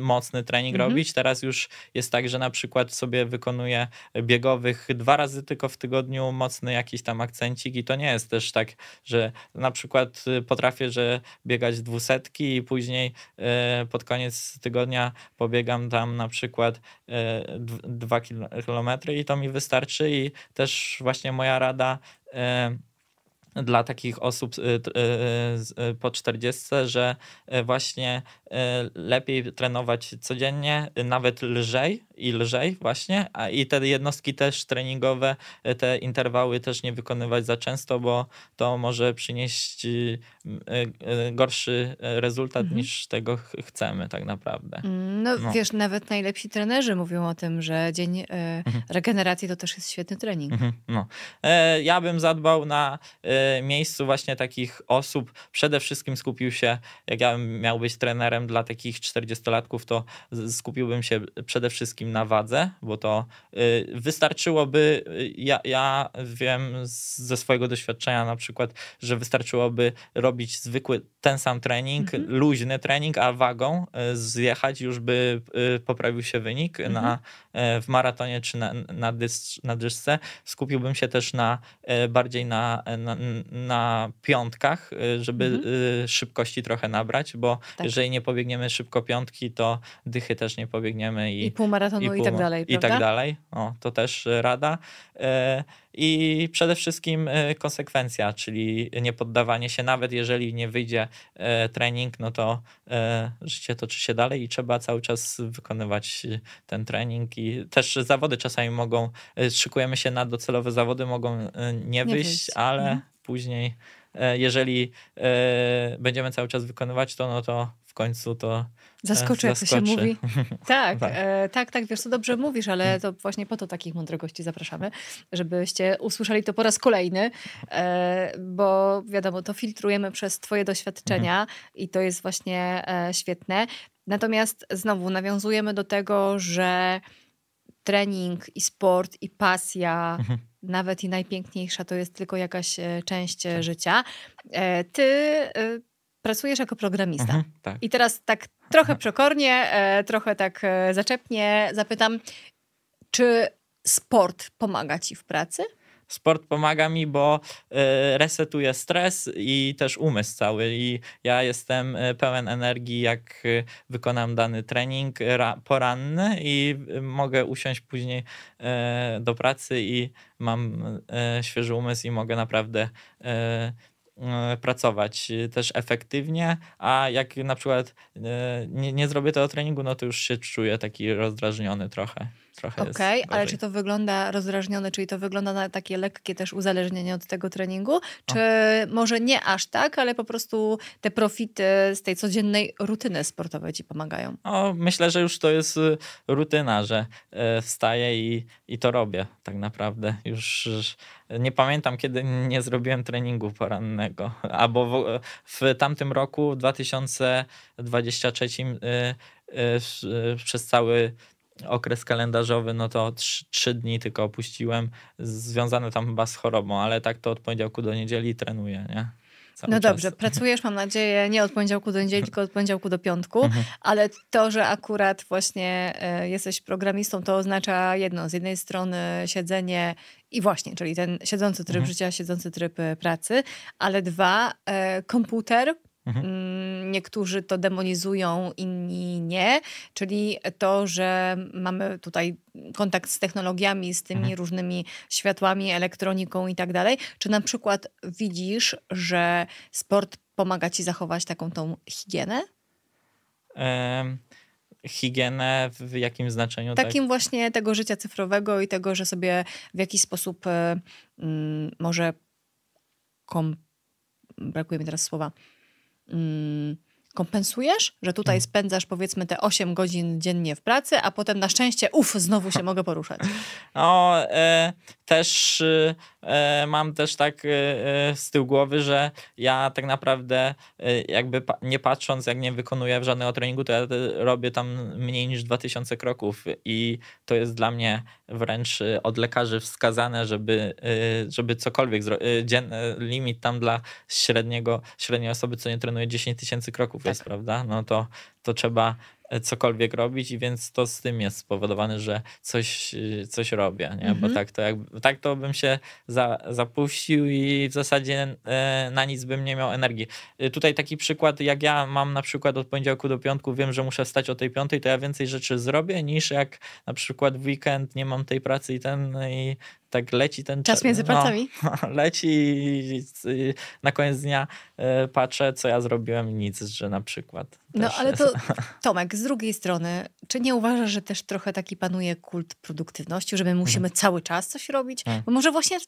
mocny trening mhm. robić. Teraz już jest tak, że na przykład sobie wykonuję biegowych dwa razy tylko w tygodniu mocny jakiś tam akcencik i to nie jest też tak, że na przykład potrafię, że biegać dwusetki i później pod koniec tygodnia pobiegam biegam tam na przykład e, dwa kilometry i to mi wystarczy i też właśnie moja rada e, dla takich osób e, po 40, że właśnie lepiej trenować codziennie, nawet lżej i lżej właśnie, a i te jednostki też treningowe, e, te interwały też nie wykonywać za często, bo to może przynieść y, e, e, gorszy rezultat mhm. niż tego chcemy tak naprawdę. Mm, no, no, wiesz, nawet najlepsi trenerzy mówią o tym, że dzień mhm. regeneracji to też jest świetny trening. Mhm. No. Ja bym zadbał na miejscu właśnie takich osób, przede wszystkim skupił się, jak ja miał być trenerem dla takich 40-latków, to skupiłbym się przede wszystkim na wadze, bo to y, wystarczyłoby, y, ja, ja wiem ze swojego doświadczenia na przykład, że wystarczyłoby robić zwykły ten sam trening, mhm. luźny trening, a wagą y, zjechać już by poprawił się wynik na, mhm. w maratonie czy na, na, na dyszce. Skupiłbym się też na bardziej na, na, na piątkach, żeby mhm. szybkości trochę nabrać, bo tak. jeżeli nie pobiegniemy szybko piątki, to dychy też nie pobiegniemy. I, I półmaraton maratonu no i, i tak dalej. Tak prawda? tak dalej. O, to też y, rada. E, I przede wszystkim y, konsekwencja, czyli nie poddawanie się, nawet jeżeli nie wyjdzie e, trening, no to e, życie toczy się dalej i trzeba cały czas wykonywać y, ten trening. I też zawody czasami mogą, szykujemy się na docelowe zawody, mogą nie, wyjść, nie wyjść. ale mhm. później jeżeli będziemy cały czas wykonywać to, no to końcu to e, zaskoczy, co jak to się mówi. Tak, tak. E, tak. tak, wiesz, to dobrze mówisz, ale to właśnie po to takich mądrości zapraszamy, żebyście usłyszeli to po raz kolejny, e, bo wiadomo, to filtrujemy przez twoje doświadczenia mhm. i to jest właśnie świetne. Natomiast znowu nawiązujemy do tego, że trening i sport i pasja, mhm. nawet i najpiękniejsza, to jest tylko jakaś część tak. życia. Ty pracujesz jako programista. Mhm, tak. I teraz tak trochę mhm. przekornie, e, trochę tak e, zaczepnie zapytam, czy sport pomaga ci w pracy? sport pomaga mi, bo e, resetuje stres i też umysł cały. I ja jestem pełen energii, jak wykonam dany trening poranny i mogę usiąść później do pracy i mam świeży umysł i mogę naprawdę E, pracować y, też efektywnie, a jak na przykład e, nie, nie zrobię tego treningu, no to już się czuję taki rozdrażniony trochę trochę okay, jest. Okej, ale czy to wygląda rozdrażnione, czyli to wygląda na takie lekkie też uzależnienie od tego treningu? Czy o. może nie aż tak, ale po prostu te profity z tej codziennej rutyny sportowej ci pomagają? O, myślę, że już to jest y, rutyna, że y, wstaję i, i to robię tak naprawdę. Już nie pamiętam, kiedy nie zrobiłem treningu porannego, albo w, w tamtym roku, 2023, y, przez cały okres kalendarzowy, no to trzy dni tylko opuściłem, związane tam chyba z chorobą, ale tak to od poniedziałku do niedzieli trenuję, nie? Cały no czas. dobrze, pracujesz, mam nadzieję, nie od poniedziałku do niedzieli, tylko od poniedziałku do piątku, mhm. ale to, że akurat właśnie e, jesteś programistą, to oznacza jedno. Z jednej strony siedzenie i właśnie, czyli ten siedzący tryb mhm. życia, siedzący tryb e, pracy, ale dwa, e, komputer, Mhm. Mm, niektórzy to demonizują, inni nie, czyli to, że mamy tutaj kontakt z technologiami, z tymi mhm. różnymi światłami, elektroniką i tak dalej. Czy na przykład widzisz, że sport pomaga ci zachować taką tą higienę? Um higienę w jakim znaczeniu? Takim tak? właśnie tego życia cyfrowego i tego, że sobie w jakiś sposób y, może kom... brakuje mi teraz słowa 嗯。kompensujesz, że tutaj mm. spędzasz powiedzmy te 8 godzin dziennie w pracy, a potem na szczęście, uff, znowu się mogę poruszać. No, e, też e, e, mam też tak e, e, z tyłu głowy, że ja tak naprawdę e, jakby pa nie patrząc, jak nie wykonuję żadnego treningu, to ja robię tam mniej niż 2000 kroków i to jest dla mnie wręcz od lekarzy wskazane, żeby, żeby cokolwiek, dzien, limit tam dla średniego, średniej osoby, co nie trenuje 10 tysięcy kroków, jest, tak. prawda? No to, to trzeba e, cokolwiek robić i więc to z tym jest spowodowane, że coś, e, coś robię, nie? Mhm. bo tak to, jak, tak to bym się za, zapuścił i w zasadzie e, na nic bym nie miał energii. Tutaj taki przykład, jak ja mam na przykład od poniedziałku do piątku, wiem, że muszę wstać o tej piątej, to ja więcej rzeczy zrobię niż jak na przykład w weekend nie mam tej pracy i ten no i tak leci ten czas. Czas między no, palcami? No, leci i na koniec dnia e, patrzę, co ja zrobiłem nic, że na przykład. No ale to Tomek, z drugiej strony, czy nie uważasz, że też trochę taki panuje kult produktywności, że my musimy mhm. cały czas coś robić? Tak. Bo może właśnie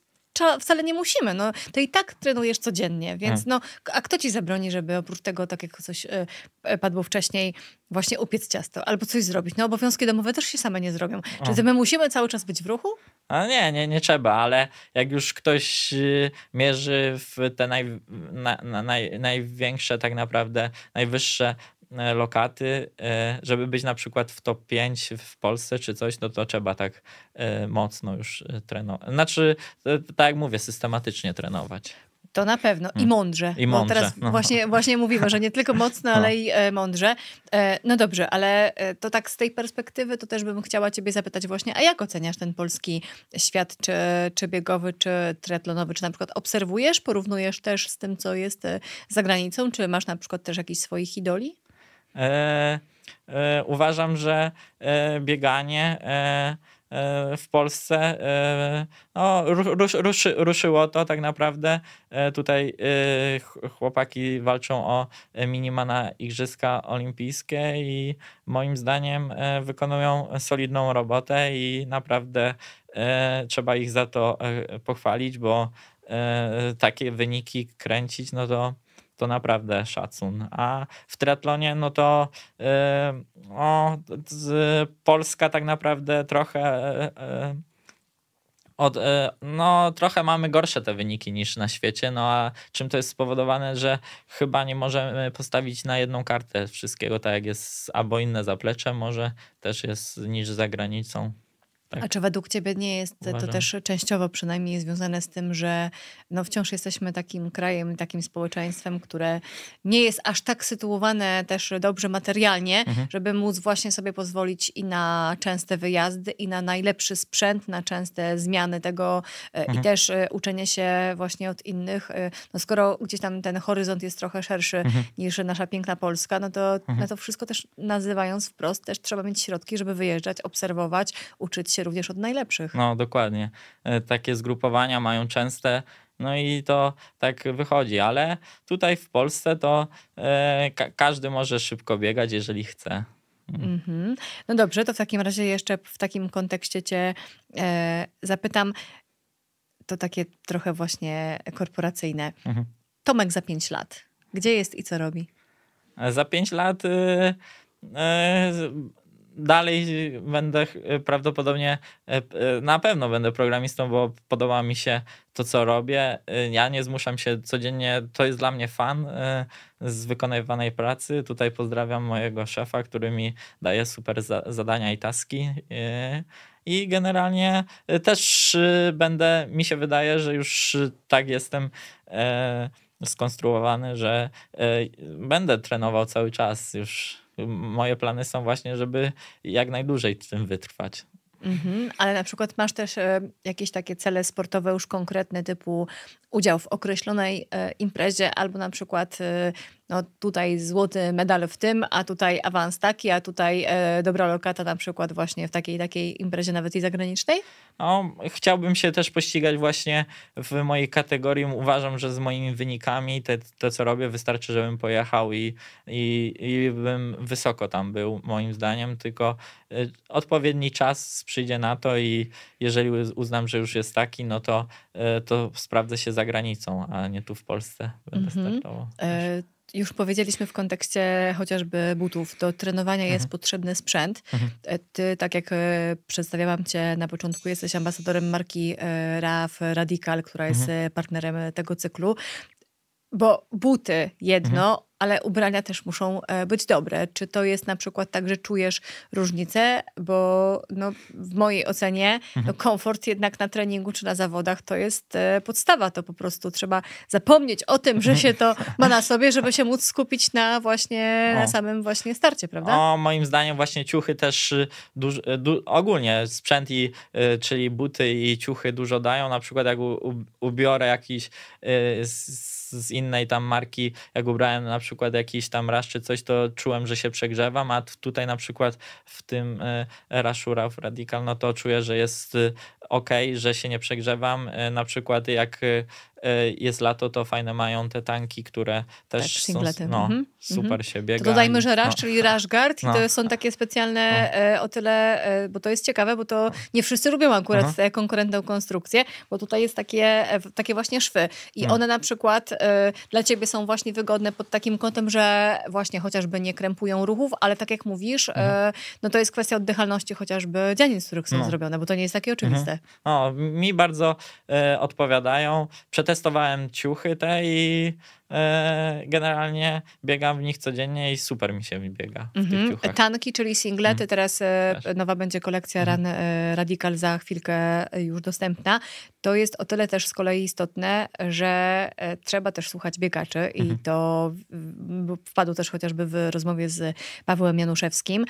wcale nie musimy. No, to i tak trenujesz codziennie, więc hmm. no, a kto ci zabroni, żeby oprócz tego, tak jak coś e, e, padło wcześniej, właśnie upiec ciasto albo coś zrobić. No obowiązki domowe też się same nie zrobią. Czy my musimy cały czas być w ruchu? A nie, nie, nie trzeba, ale jak już ktoś y, mierzy w te naj, na, na, naj, największe, tak naprawdę najwyższe E, lokaty, e, żeby być na przykład w top 5 w Polsce czy coś, no to trzeba tak e, mocno już trenować. Znaczy, tak jak mówię, systematycznie trenować. To na pewno i mm. mądrze. I mądrze. teraz no. właśnie, właśnie mówimy, że nie tylko mocno, no. ale i mądrze. No dobrze, ale to tak z tej perspektywy to też bym chciała ciebie zapytać właśnie, a jak oceniasz ten polski świat, czy, czy biegowy, czy triatlonowy? Czy na przykład obserwujesz, porównujesz też z tym, co jest za granicą? Czy masz na przykład też jakichś swoich idoli? E, e, uważam, że e, bieganie w Polsce no, ruszyło to tak naprawdę. Tutaj chłopaki walczą o minima na Igrzyska Olimpijskie i moim zdaniem wykonują solidną robotę i naprawdę trzeba ich za to pochwalić, bo takie wyniki kręcić, no to to naprawdę szacun. A w triatlonie, no to yy, o, z, Polska tak naprawdę trochę. Yy, od, y, no, trochę mamy gorsze te wyniki niż na świecie, no a czym to jest spowodowane, że chyba nie możemy postawić na jedną kartę wszystkiego, tak jak jest, albo inne zaplecze, może też jest niż za granicą. Tak. A czy według Ciebie nie jest Uważam. to też częściowo przynajmniej związane z tym, że no wciąż jesteśmy takim krajem, takim społeczeństwem, które nie jest aż tak sytuowane też dobrze materialnie, mhm. żeby móc właśnie sobie pozwolić i na częste wyjazdy, i na najlepszy sprzęt, na częste zmiany tego e, mhm. i też e, uczenie się właśnie od innych. E, no skoro gdzieś tam ten horyzont jest trochę szerszy mhm. niż nasza piękna Polska, no to, mhm. na no to wszystko też nazywając wprost, też trzeba mieć środki, żeby wyjeżdżać, obserwować, uczyć się się również od najlepszych. No, dokładnie. E, takie zgrupowania mają częste. No i to tak wychodzi, ale tutaj w Polsce to e, ka każdy może szybko biegać, jeżeli chce. Mm -hmm. No dobrze, to w takim razie jeszcze w takim kontekście Cię e, zapytam. To takie trochę właśnie korporacyjne. Mhm. Tomek za 5 lat. Gdzie jest i co robi? E, za 5 lat. Y, y, dalej będę prawdopodobnie, e, e, na pewno będę programistą, bo podoba mi się to, co robię. E, ja nie zmuszam się codziennie, to jest dla mnie fan z wykonywanej pracy. Tutaj pozdrawiam mojego szefa, który mi daje super zadania i taski. I generalnie też będę, mi się wydaje, że już tak jestem skonstruowany, że będę trenował cały czas już moje plany są właśnie, żeby jak najdłużej w tym wytrwać. Mhm, ale na przykład masz też e, jakieś takie cele sportowe już konkretne, typu udział w określonej e, imprezie, albo na przykład e, no tutaj złoty medal w tym, a tutaj awans taki, a tutaj e, dobra lokata na przykład właśnie w takiej takiej imprezie nawet i zagranicznej? No, chciałbym się też pościgać właśnie w mojej kategorii. Uważam, że z moimi wynikami te, to, co robię, wystarczy, żebym pojechał i, i, i bym wysoko tam był, moim zdaniem, tylko e, odpowiedni czas przyjdzie na to i jeżeli uznam, że już jest taki, no to, e, to sprawdzę się za granicą, a nie tu w Polsce będę mm -hmm. startował. E, już powiedzieliśmy w kontekście chociażby butów, do trenowania mhm. jest potrzebny sprzęt. Mhm. E, ty, tak jak e, przedstawiałam Cię na początku, jesteś ambasadorem marki e, RAF Radical, która jest mhm. partnerem tego cyklu. Bo buty jedno, mhm ale ubrania też muszą e, być dobre. Czy to jest na przykład tak, że czujesz różnicę? Bo no, w mojej ocenie no, mhm. komfort jednak na treningu czy na zawodach to jest e, podstawa. To po prostu trzeba zapomnieć o tym, że się to ma na sobie, żeby się móc skupić na właśnie na samym właśnie starcie, prawda? O, moim zdaniem właśnie ciuchy też y, duż, y, du, ogólnie sprzęt i y, czyli buty i ciuchy dużo dają. Na przykład jak u, u, ubiorę jakiś y, z, z, innej tam marki, jak ubrałem na przykład jakiś tam rasz czy coś, to czułem, że się przegrzewam, a tutaj na przykład w tym e, raszu Raf Radical, no to czuję, że jest ok, że się nie przegrzewam. E, na przykład jak e, e, jest lato, to fajne mają te tanki, które też tak, są no, mhm. mhm. super mhm. się biega. To dodajmy, że rasz, no. czyli rash guard, i no. to są takie specjalne no. o tyle, bo to jest ciekawe, bo to nie wszyscy lubią akurat mhm. konkurentną konstrukcję, bo tutaj jest takie, takie właśnie szwy i no. one na przykład dla ciebie są właśnie wygodne pod takim kątem, że właśnie chociażby nie krępują ruchów, ale tak jak mówisz, mhm. no to jest kwestia oddychalności chociażby dzianin, z których są no. zrobione, bo to nie jest takie oczywiste. Mhm. No, mi bardzo e, odpowiadają. Przetestowałem ciuchy te i e, generalnie biegam w nich codziennie i super mi się biega w mhm. tych Tanki, czyli singlety. Mhm. Teraz e, nowa będzie kolekcja mhm. Radical za chwilkę już dostępna. To jest o tyle też z kolei istotne, że trzeba też słuchać biegaczy i mhm. to wpadło też chociażby w rozmowie z Pawłem Januszewskim.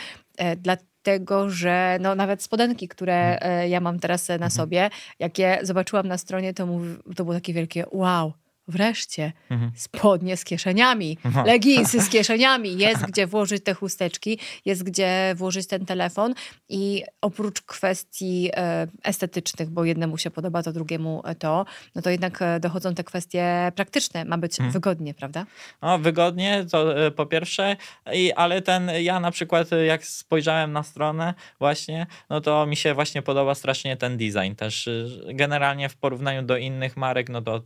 Dla tego, że no, nawet spodenki, które mhm. e, ja mam teraz e, na mhm. sobie, jakie zobaczyłam na stronie, to, mów, to było takie wielkie wow wreszcie mhm. spodnie z kieszeniami, no. leginsy z kieszeniami, jest gdzie włożyć te chusteczki, jest gdzie włożyć ten telefon i oprócz kwestii e, estetycznych, bo jednemu się podoba, to drugiemu e, to, no to jednak e, dochodzą te kwestie praktyczne, ma być mhm. wygodnie, prawda? No, wygodnie to po pierwsze, i, ale ten, ja na przykład jak spojrzałem na stronę właśnie, no to mi się właśnie podoba strasznie ten design też. Generalnie w porównaniu do innych marek, no to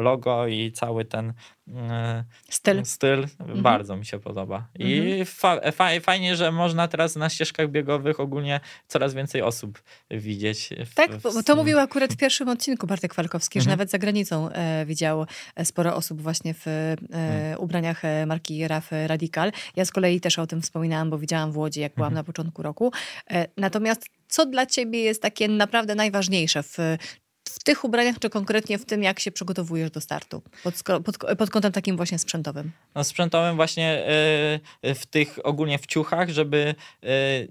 logo i cały ten e, styl, styl mhm. bardzo mi się podoba. I mhm. fa e, fa fajnie, że można teraz na ścieżkach biegowych ogólnie coraz więcej osób widzieć. W, tak, w... to mówił akurat w pierwszym odcinku Bartek Falkowski, mhm. że nawet za granicą e, widział e, sporo osób właśnie w e, mhm. ubraniach marki RAF Radikal. Ja z kolei też o tym wspominałam, bo widziałam w Łodzi, jak byłam mhm. na początku roku. E, natomiast co dla ciebie jest takie naprawdę najważniejsze w w tych ubraniach, czy konkretnie w tym, jak się przygotowujesz do startu pod, pod, pod kątem takim właśnie sprzętowym? No sprzętowym właśnie y, w tych ogólnie w ciuchach, żeby y,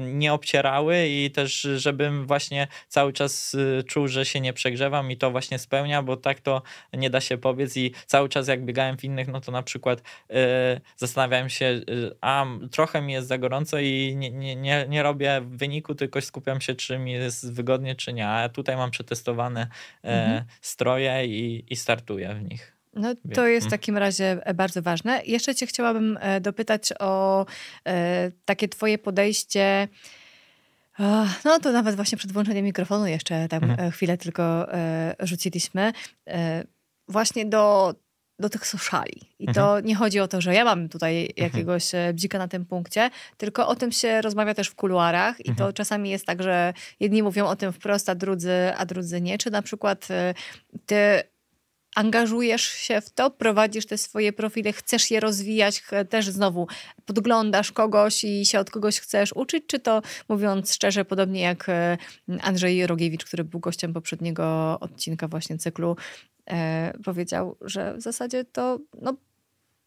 nie obcierały i też żebym właśnie cały czas y, czuł, że się nie przegrzewam i to właśnie spełnia, bo tak to nie da się powiedz i cały czas jak biegałem w innych, no to na przykład y, zastanawiałem się, y, a trochę mi jest za gorąco i nie, nie, nie, nie robię wyniku, tylko skupiam się, czy mi jest wygodnie, czy nie, a tutaj mam przetestować przetestowane e, mhm. stroje i, i w nich. No to jest w mhm. takim razie e, bardzo ważne. Jeszcze cię chciałabym e, dopytać o takie twoje podejście. No to nawet właśnie przed włączeniem mikrofonu jeszcze tam mhm. chwilę tylko rzuciliśmy. Właśnie do do tych soszali. I mhm. to nie chodzi o to, że ja mam tutaj mhm. jakiegoś e, bzika na tym punkcie, tylko o tym się rozmawia też w kuluarach i mhm. to czasami jest tak, że jedni mówią o tym wprost, a drudzy, a drudzy nie. Czy na przykład e, ty angażujesz się w to, prowadzisz te swoje profile, chcesz je rozwijać, też znowu podglądasz kogoś i się od kogoś chcesz uczyć, czy to mówiąc szczerze, podobnie jak e, Andrzej Rogiewicz, który był gościem poprzedniego odcinka właśnie cyklu, E, powiedział, że w zasadzie to no,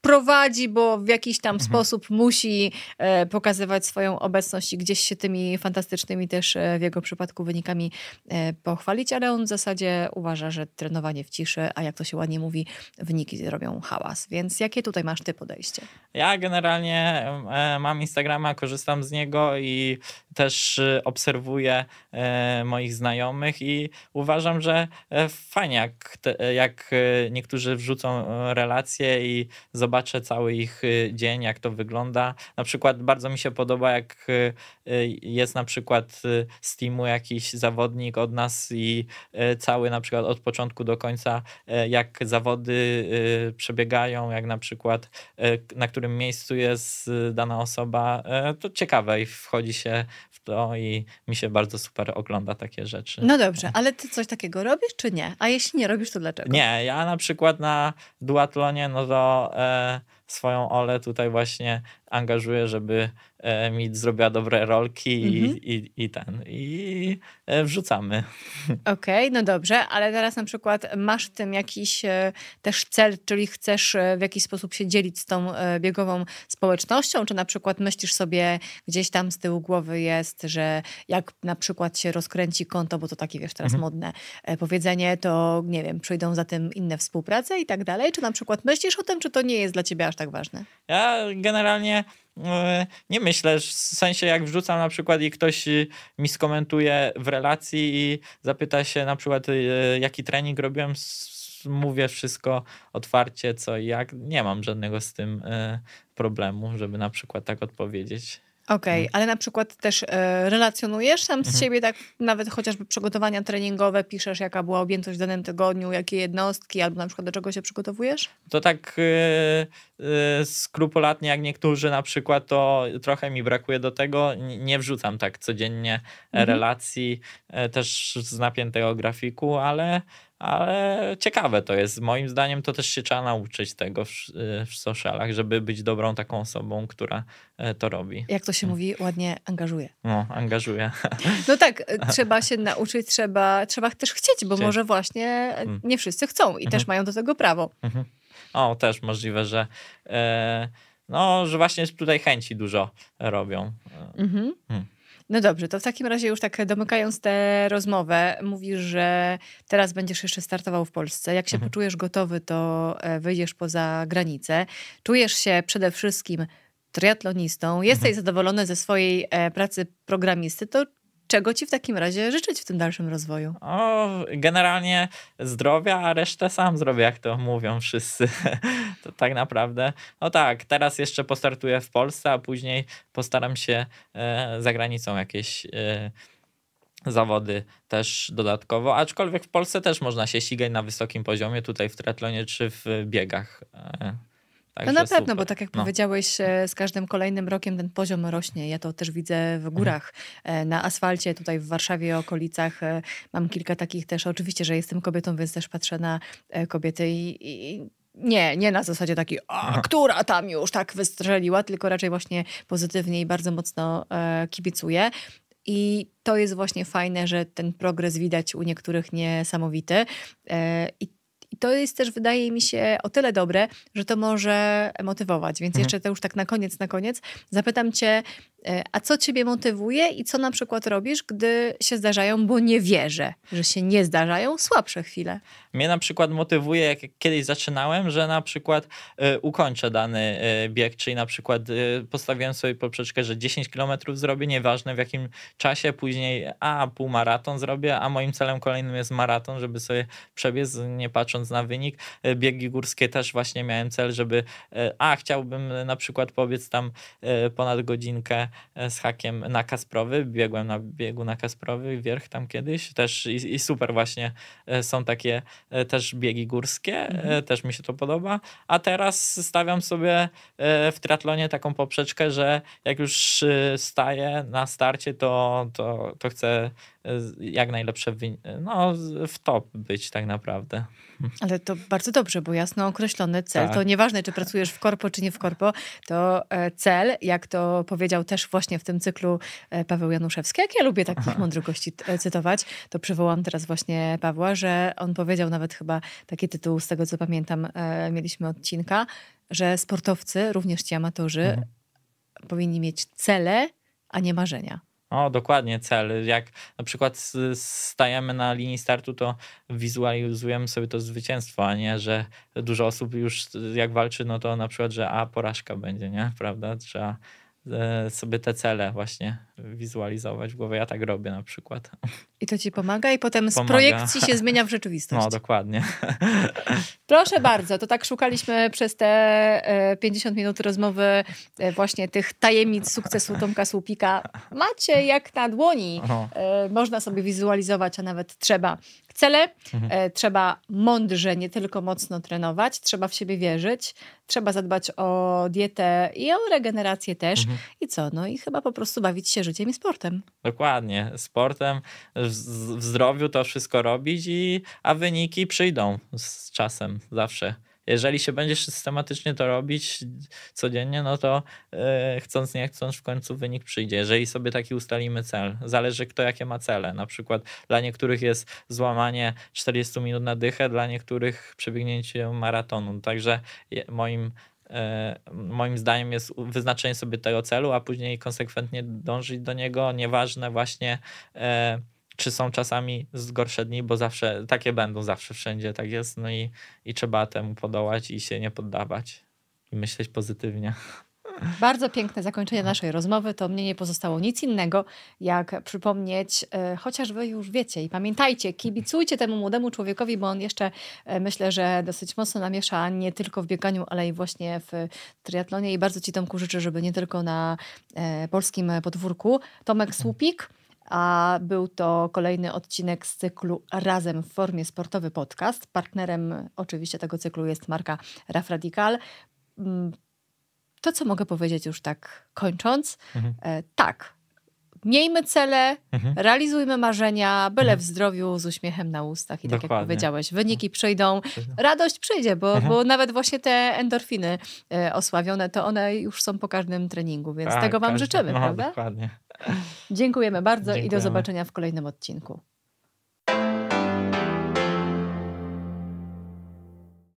prowadzi, bo w jakiś tam mhm. sposób musi e, pokazywać swoją obecność i gdzieś się tymi fantastycznymi też e, w jego przypadku wynikami e, pochwalić, ale on w zasadzie uważa, że trenowanie w ciszy, a jak to się ładnie mówi, wyniki robią hałas. Więc jakie tutaj masz ty podejście? Ja generalnie e, mam Instagrama, korzystam z niego i też y, obserwuję e, moich znajomych i uważam, że e, fajnie, jak, e, jak niektórzy wrzucą relacje i zobaczę cały ich dzień, jak to wygląda. Na przykład bardzo mi się podoba, jak jest na przykład z teamu jakiś zawodnik od nas i cały na przykład od początku do końca, jak zawody przebiegają, jak na przykład na którym miejscu jest dana osoba. To ciekawe i wchodzi się to i mi się bardzo super ogląda takie rzeczy. No dobrze, ale ty coś takiego robisz, czy nie? A jeśli nie robisz, to dlaczego? Nie, ja na przykład na duatlonie, no to e, swoją Olę tutaj właśnie angażuję, żeby E, mi zrobiła dobre rolki i, mhm. i, i ten. I e, wrzucamy. Okej, okay, no dobrze, ale teraz na przykład masz w tym jakiś e, też cel, czyli chcesz w jakiś sposób się dzielić z tą biegową społecznością, czy na przykład myślisz sobie gdzieś tam z tyłu głowy jest, że jak na przykład się rozkręci konto, bo to takie wiesz teraz mhm. modne powiedzenie, to nie wiem, przyjdą za tym inne współprace i tak dalej, czy na przykład myślisz o tym, czy to nie jest dla ciebie aż tak ważne? Ja generalnie E, nie myślę, w sensie jak wrzucam na przykład i ktoś y, mi skomentuje w relacji i zapyta się na przykład y, jaki trening robiłem, mówię wszystko otwarcie co i jak, nie mam żadnego z tym y, problemu, żeby na przykład tak odpowiedzieć. Okej, okay, mhm. ale na przykład też e, relacjonujesz sam z mhm. siebie, tak nawet chociażby przygotowania treningowe, piszesz jaka była objętość w danym tygodniu, jakie jednostki, albo na przykład do czego się przygotowujesz? To tak e, e, skrupulatnie jak niektórzy na przykład, to trochę mi brakuje do tego, nie wrzucam tak codziennie mhm. relacji, też z napiętego grafiku, ale ale ciekawe to jest. Moim zdaniem to też się trzeba nauczyć tego w, y, w socialach, żeby być dobrą taką osobą, która e, to robi. Jak to się mm. mówi, ładnie angażuje. No, angażuje. No tak, e, trzeba się nauczyć, trzeba, trzeba też chcieć, bo może właśnie mm. nie wszyscy chcą i mhm. też mają do tego prawo. Mhm. O, też możliwe, że e, no, że właśnie tutaj chęci dużo robią. E, mhm. Hmm. No dobrze, to w takim razie już tak domykając tę rozmowę, mówisz, że teraz będziesz jeszcze startował w Polsce. Jak się mhm. poczujesz gotowy, to e, wyjdziesz poza granicę. Czujesz się przede wszystkim triatlonistą, jesteś mhm. zadowolony ze swojej e, pracy programisty, to Czego ci w takim razie życzyć w tym dalszym rozwoju? O, generalnie zdrowia, a resztę sam zrobię, jak to mówią wszyscy. to tak naprawdę. No tak, teraz jeszcze postartuję w Polsce, a później postaram się e, za granicą jakieś. E, zawody też dodatkowo, aczkolwiek w Polsce też można się ścigać na wysokim poziomie, tutaj w triatlonie czy w biegach. E, tak, no na pewno, super. bo tak jak no. powiedziałeś, e, z każdym kolejnym rokiem ten poziom rośnie. Ja to też widzę w mhm. górach, mhm. na asfalcie, tutaj w Warszawie, okolicach. E, mam kilka takich też. Oczywiście, że jestem kobietą, więc też patrzę na kobiety i, i nie, nie na zasadzie takiej, a, która tam już tak wystrzeliła, tylko raczej właśnie pozytywnie i bardzo mocno e, kibicuje. I to jest właśnie fajne, że ten progres widać u niektórych niesamowity. E, I to jest też, wydaje mi się, o tyle dobre, że to może motywować. Więc mhm. jeszcze to już tak na koniec, na koniec zapytam cię, e, a co ciebie motywuje i co na przykład robisz, gdy się zdarzają, bo nie wierzę, że się nie zdarzają słabsze chwile? Mnie na przykład motywuje, jak kiedyś zaczynałem, że na przykład y, ukończę dany y, bieg, czyli na przykład y, postawiłem sobie poprzeczkę, że 10 km zrobię, nieważne w jakim czasie, później a półmaraton zrobię, a moim celem kolejnym jest maraton, żeby sobie przebiec, nie patrząc patrząc na wynik. E, biegi górskie też właśnie miałem cel, żeby e, a chciałbym e, na przykład pobiec tam ponad godzinkę z hakiem na Kasprowy. Biegłem na biegu na Kasprowy wierch tam kiedyś też i, i super właśnie są takie też biegi górskie. Mhm. Też mi się to podoba. A teraz stawiam sobie w triatlonie taką poprzeczkę, że jak już staję na starcie, to, to, to chcę jak najlepsze no, w top być tak naprawdę. Ale to bardzo dobrze, bo jasno określony cel. Tak. To nieważne, czy pracujesz w korpo, czy nie w korpo, to e, cel, jak to powiedział też właśnie w tym cyklu e, Paweł Januszewski, jak ja lubię takich Aha. E, cytować, to przywołam teraz właśnie Pawła, że on powiedział nawet chyba taki tytuł, z tego co pamiętam, mieliśmy odcinka, że sportowcy, również ci amatorzy, mhm. powinni mieć cele, a nie marzenia. O, dokładnie cel. Jak na przykład stajemy na linii startu, to wizualizujemy sobie to zwycięstwo, a nie, że dużo osób już jak walczy, no to na przykład, że a porażka będzie, nie? Prawda? Trzeba E, sobie te cele właśnie wizualizować w głowie. Ja tak robię na przykład. I to ci pomaga i potem pomaga. z projekcji się zmienia w rzeczywistość. No, dokładnie. Proszę bardzo, to tak szukaliśmy przez te 50 e, minut rozmowy e, właśnie tych tajemnic sukcesu Tomka Słupika. Macie jak na dłoni. Można sobie wizualizować, a nawet trzeba cele, mhm. E, trzeba mądrze, nie tylko mocno trenować, trzeba w siebie wierzyć, trzeba zadbać o dietę i o regenerację też. Mhm. I co? No i chyba po prostu bawić się życiem i sportem. Dokładnie. Sportem, w zdrowiu to wszystko robić, i, a wyniki przyjdą z czasem zawsze jeżeli się będziesz systematycznie to robić codziennie, no to yy, chcąc nie chcąc w końcu wynik przyjdzie. Jeżeli sobie taki ustalimy cel, zależy kto jakie ma cele. Na przykład dla niektórych jest złamanie 40 minut na dychę, dla niektórych przebiegnięcie maratonu. Także moim e, moim zdaniem jest wyznaczenie sobie tego celu, a później konsekwentnie dążyć do niego, nieważne właśnie e, czy są czasami gorsze dni, bo zawsze takie będą, zawsze wszędzie tak jest, no i, i trzeba temu podołać i się nie poddawać i myśleć pozytywnie. Bardzo piękne zakończenie mhm. naszej rozmowy. To mnie nie pozostało nic innego, jak przypomnieć, e, chociaż wy już wiecie i pamiętajcie, kibicujcie temu młodemu człowiekowi, bo on jeszcze e, myślę, że dosyć mocno namiesza nie tylko w bieganiu, ale i właśnie w triatlonie. I bardzo Ci Tomku życzę, żeby nie tylko na e, polskim podwórku. Tomek mhm. Słupik a był to kolejny odcinek z cyklu Razem w formie sportowy podcast. Partnerem oczywiście tego cyklu jest marka Raf Radical. Mm, to, co mogę powiedzieć już tak kończąc, mhm. E, tak, miejmy cele, mhm. realizujmy marzenia, byle mhm. w zdrowiu, z uśmiechem na ustach. I Dokładnie. tak jak powiedziałeś, wyniki mhm. przyjdą, radość przyjdzie, bo, mhm. bo nawet właśnie te endorfiny e, osławione, to one już są po każdym treningu, więc tak, tego Wam każdy... życzymy, no, prawda? Dokładnie. Dziękujemy bardzo Dziękujemy. i do zobaczenia w kolejnym odcinku.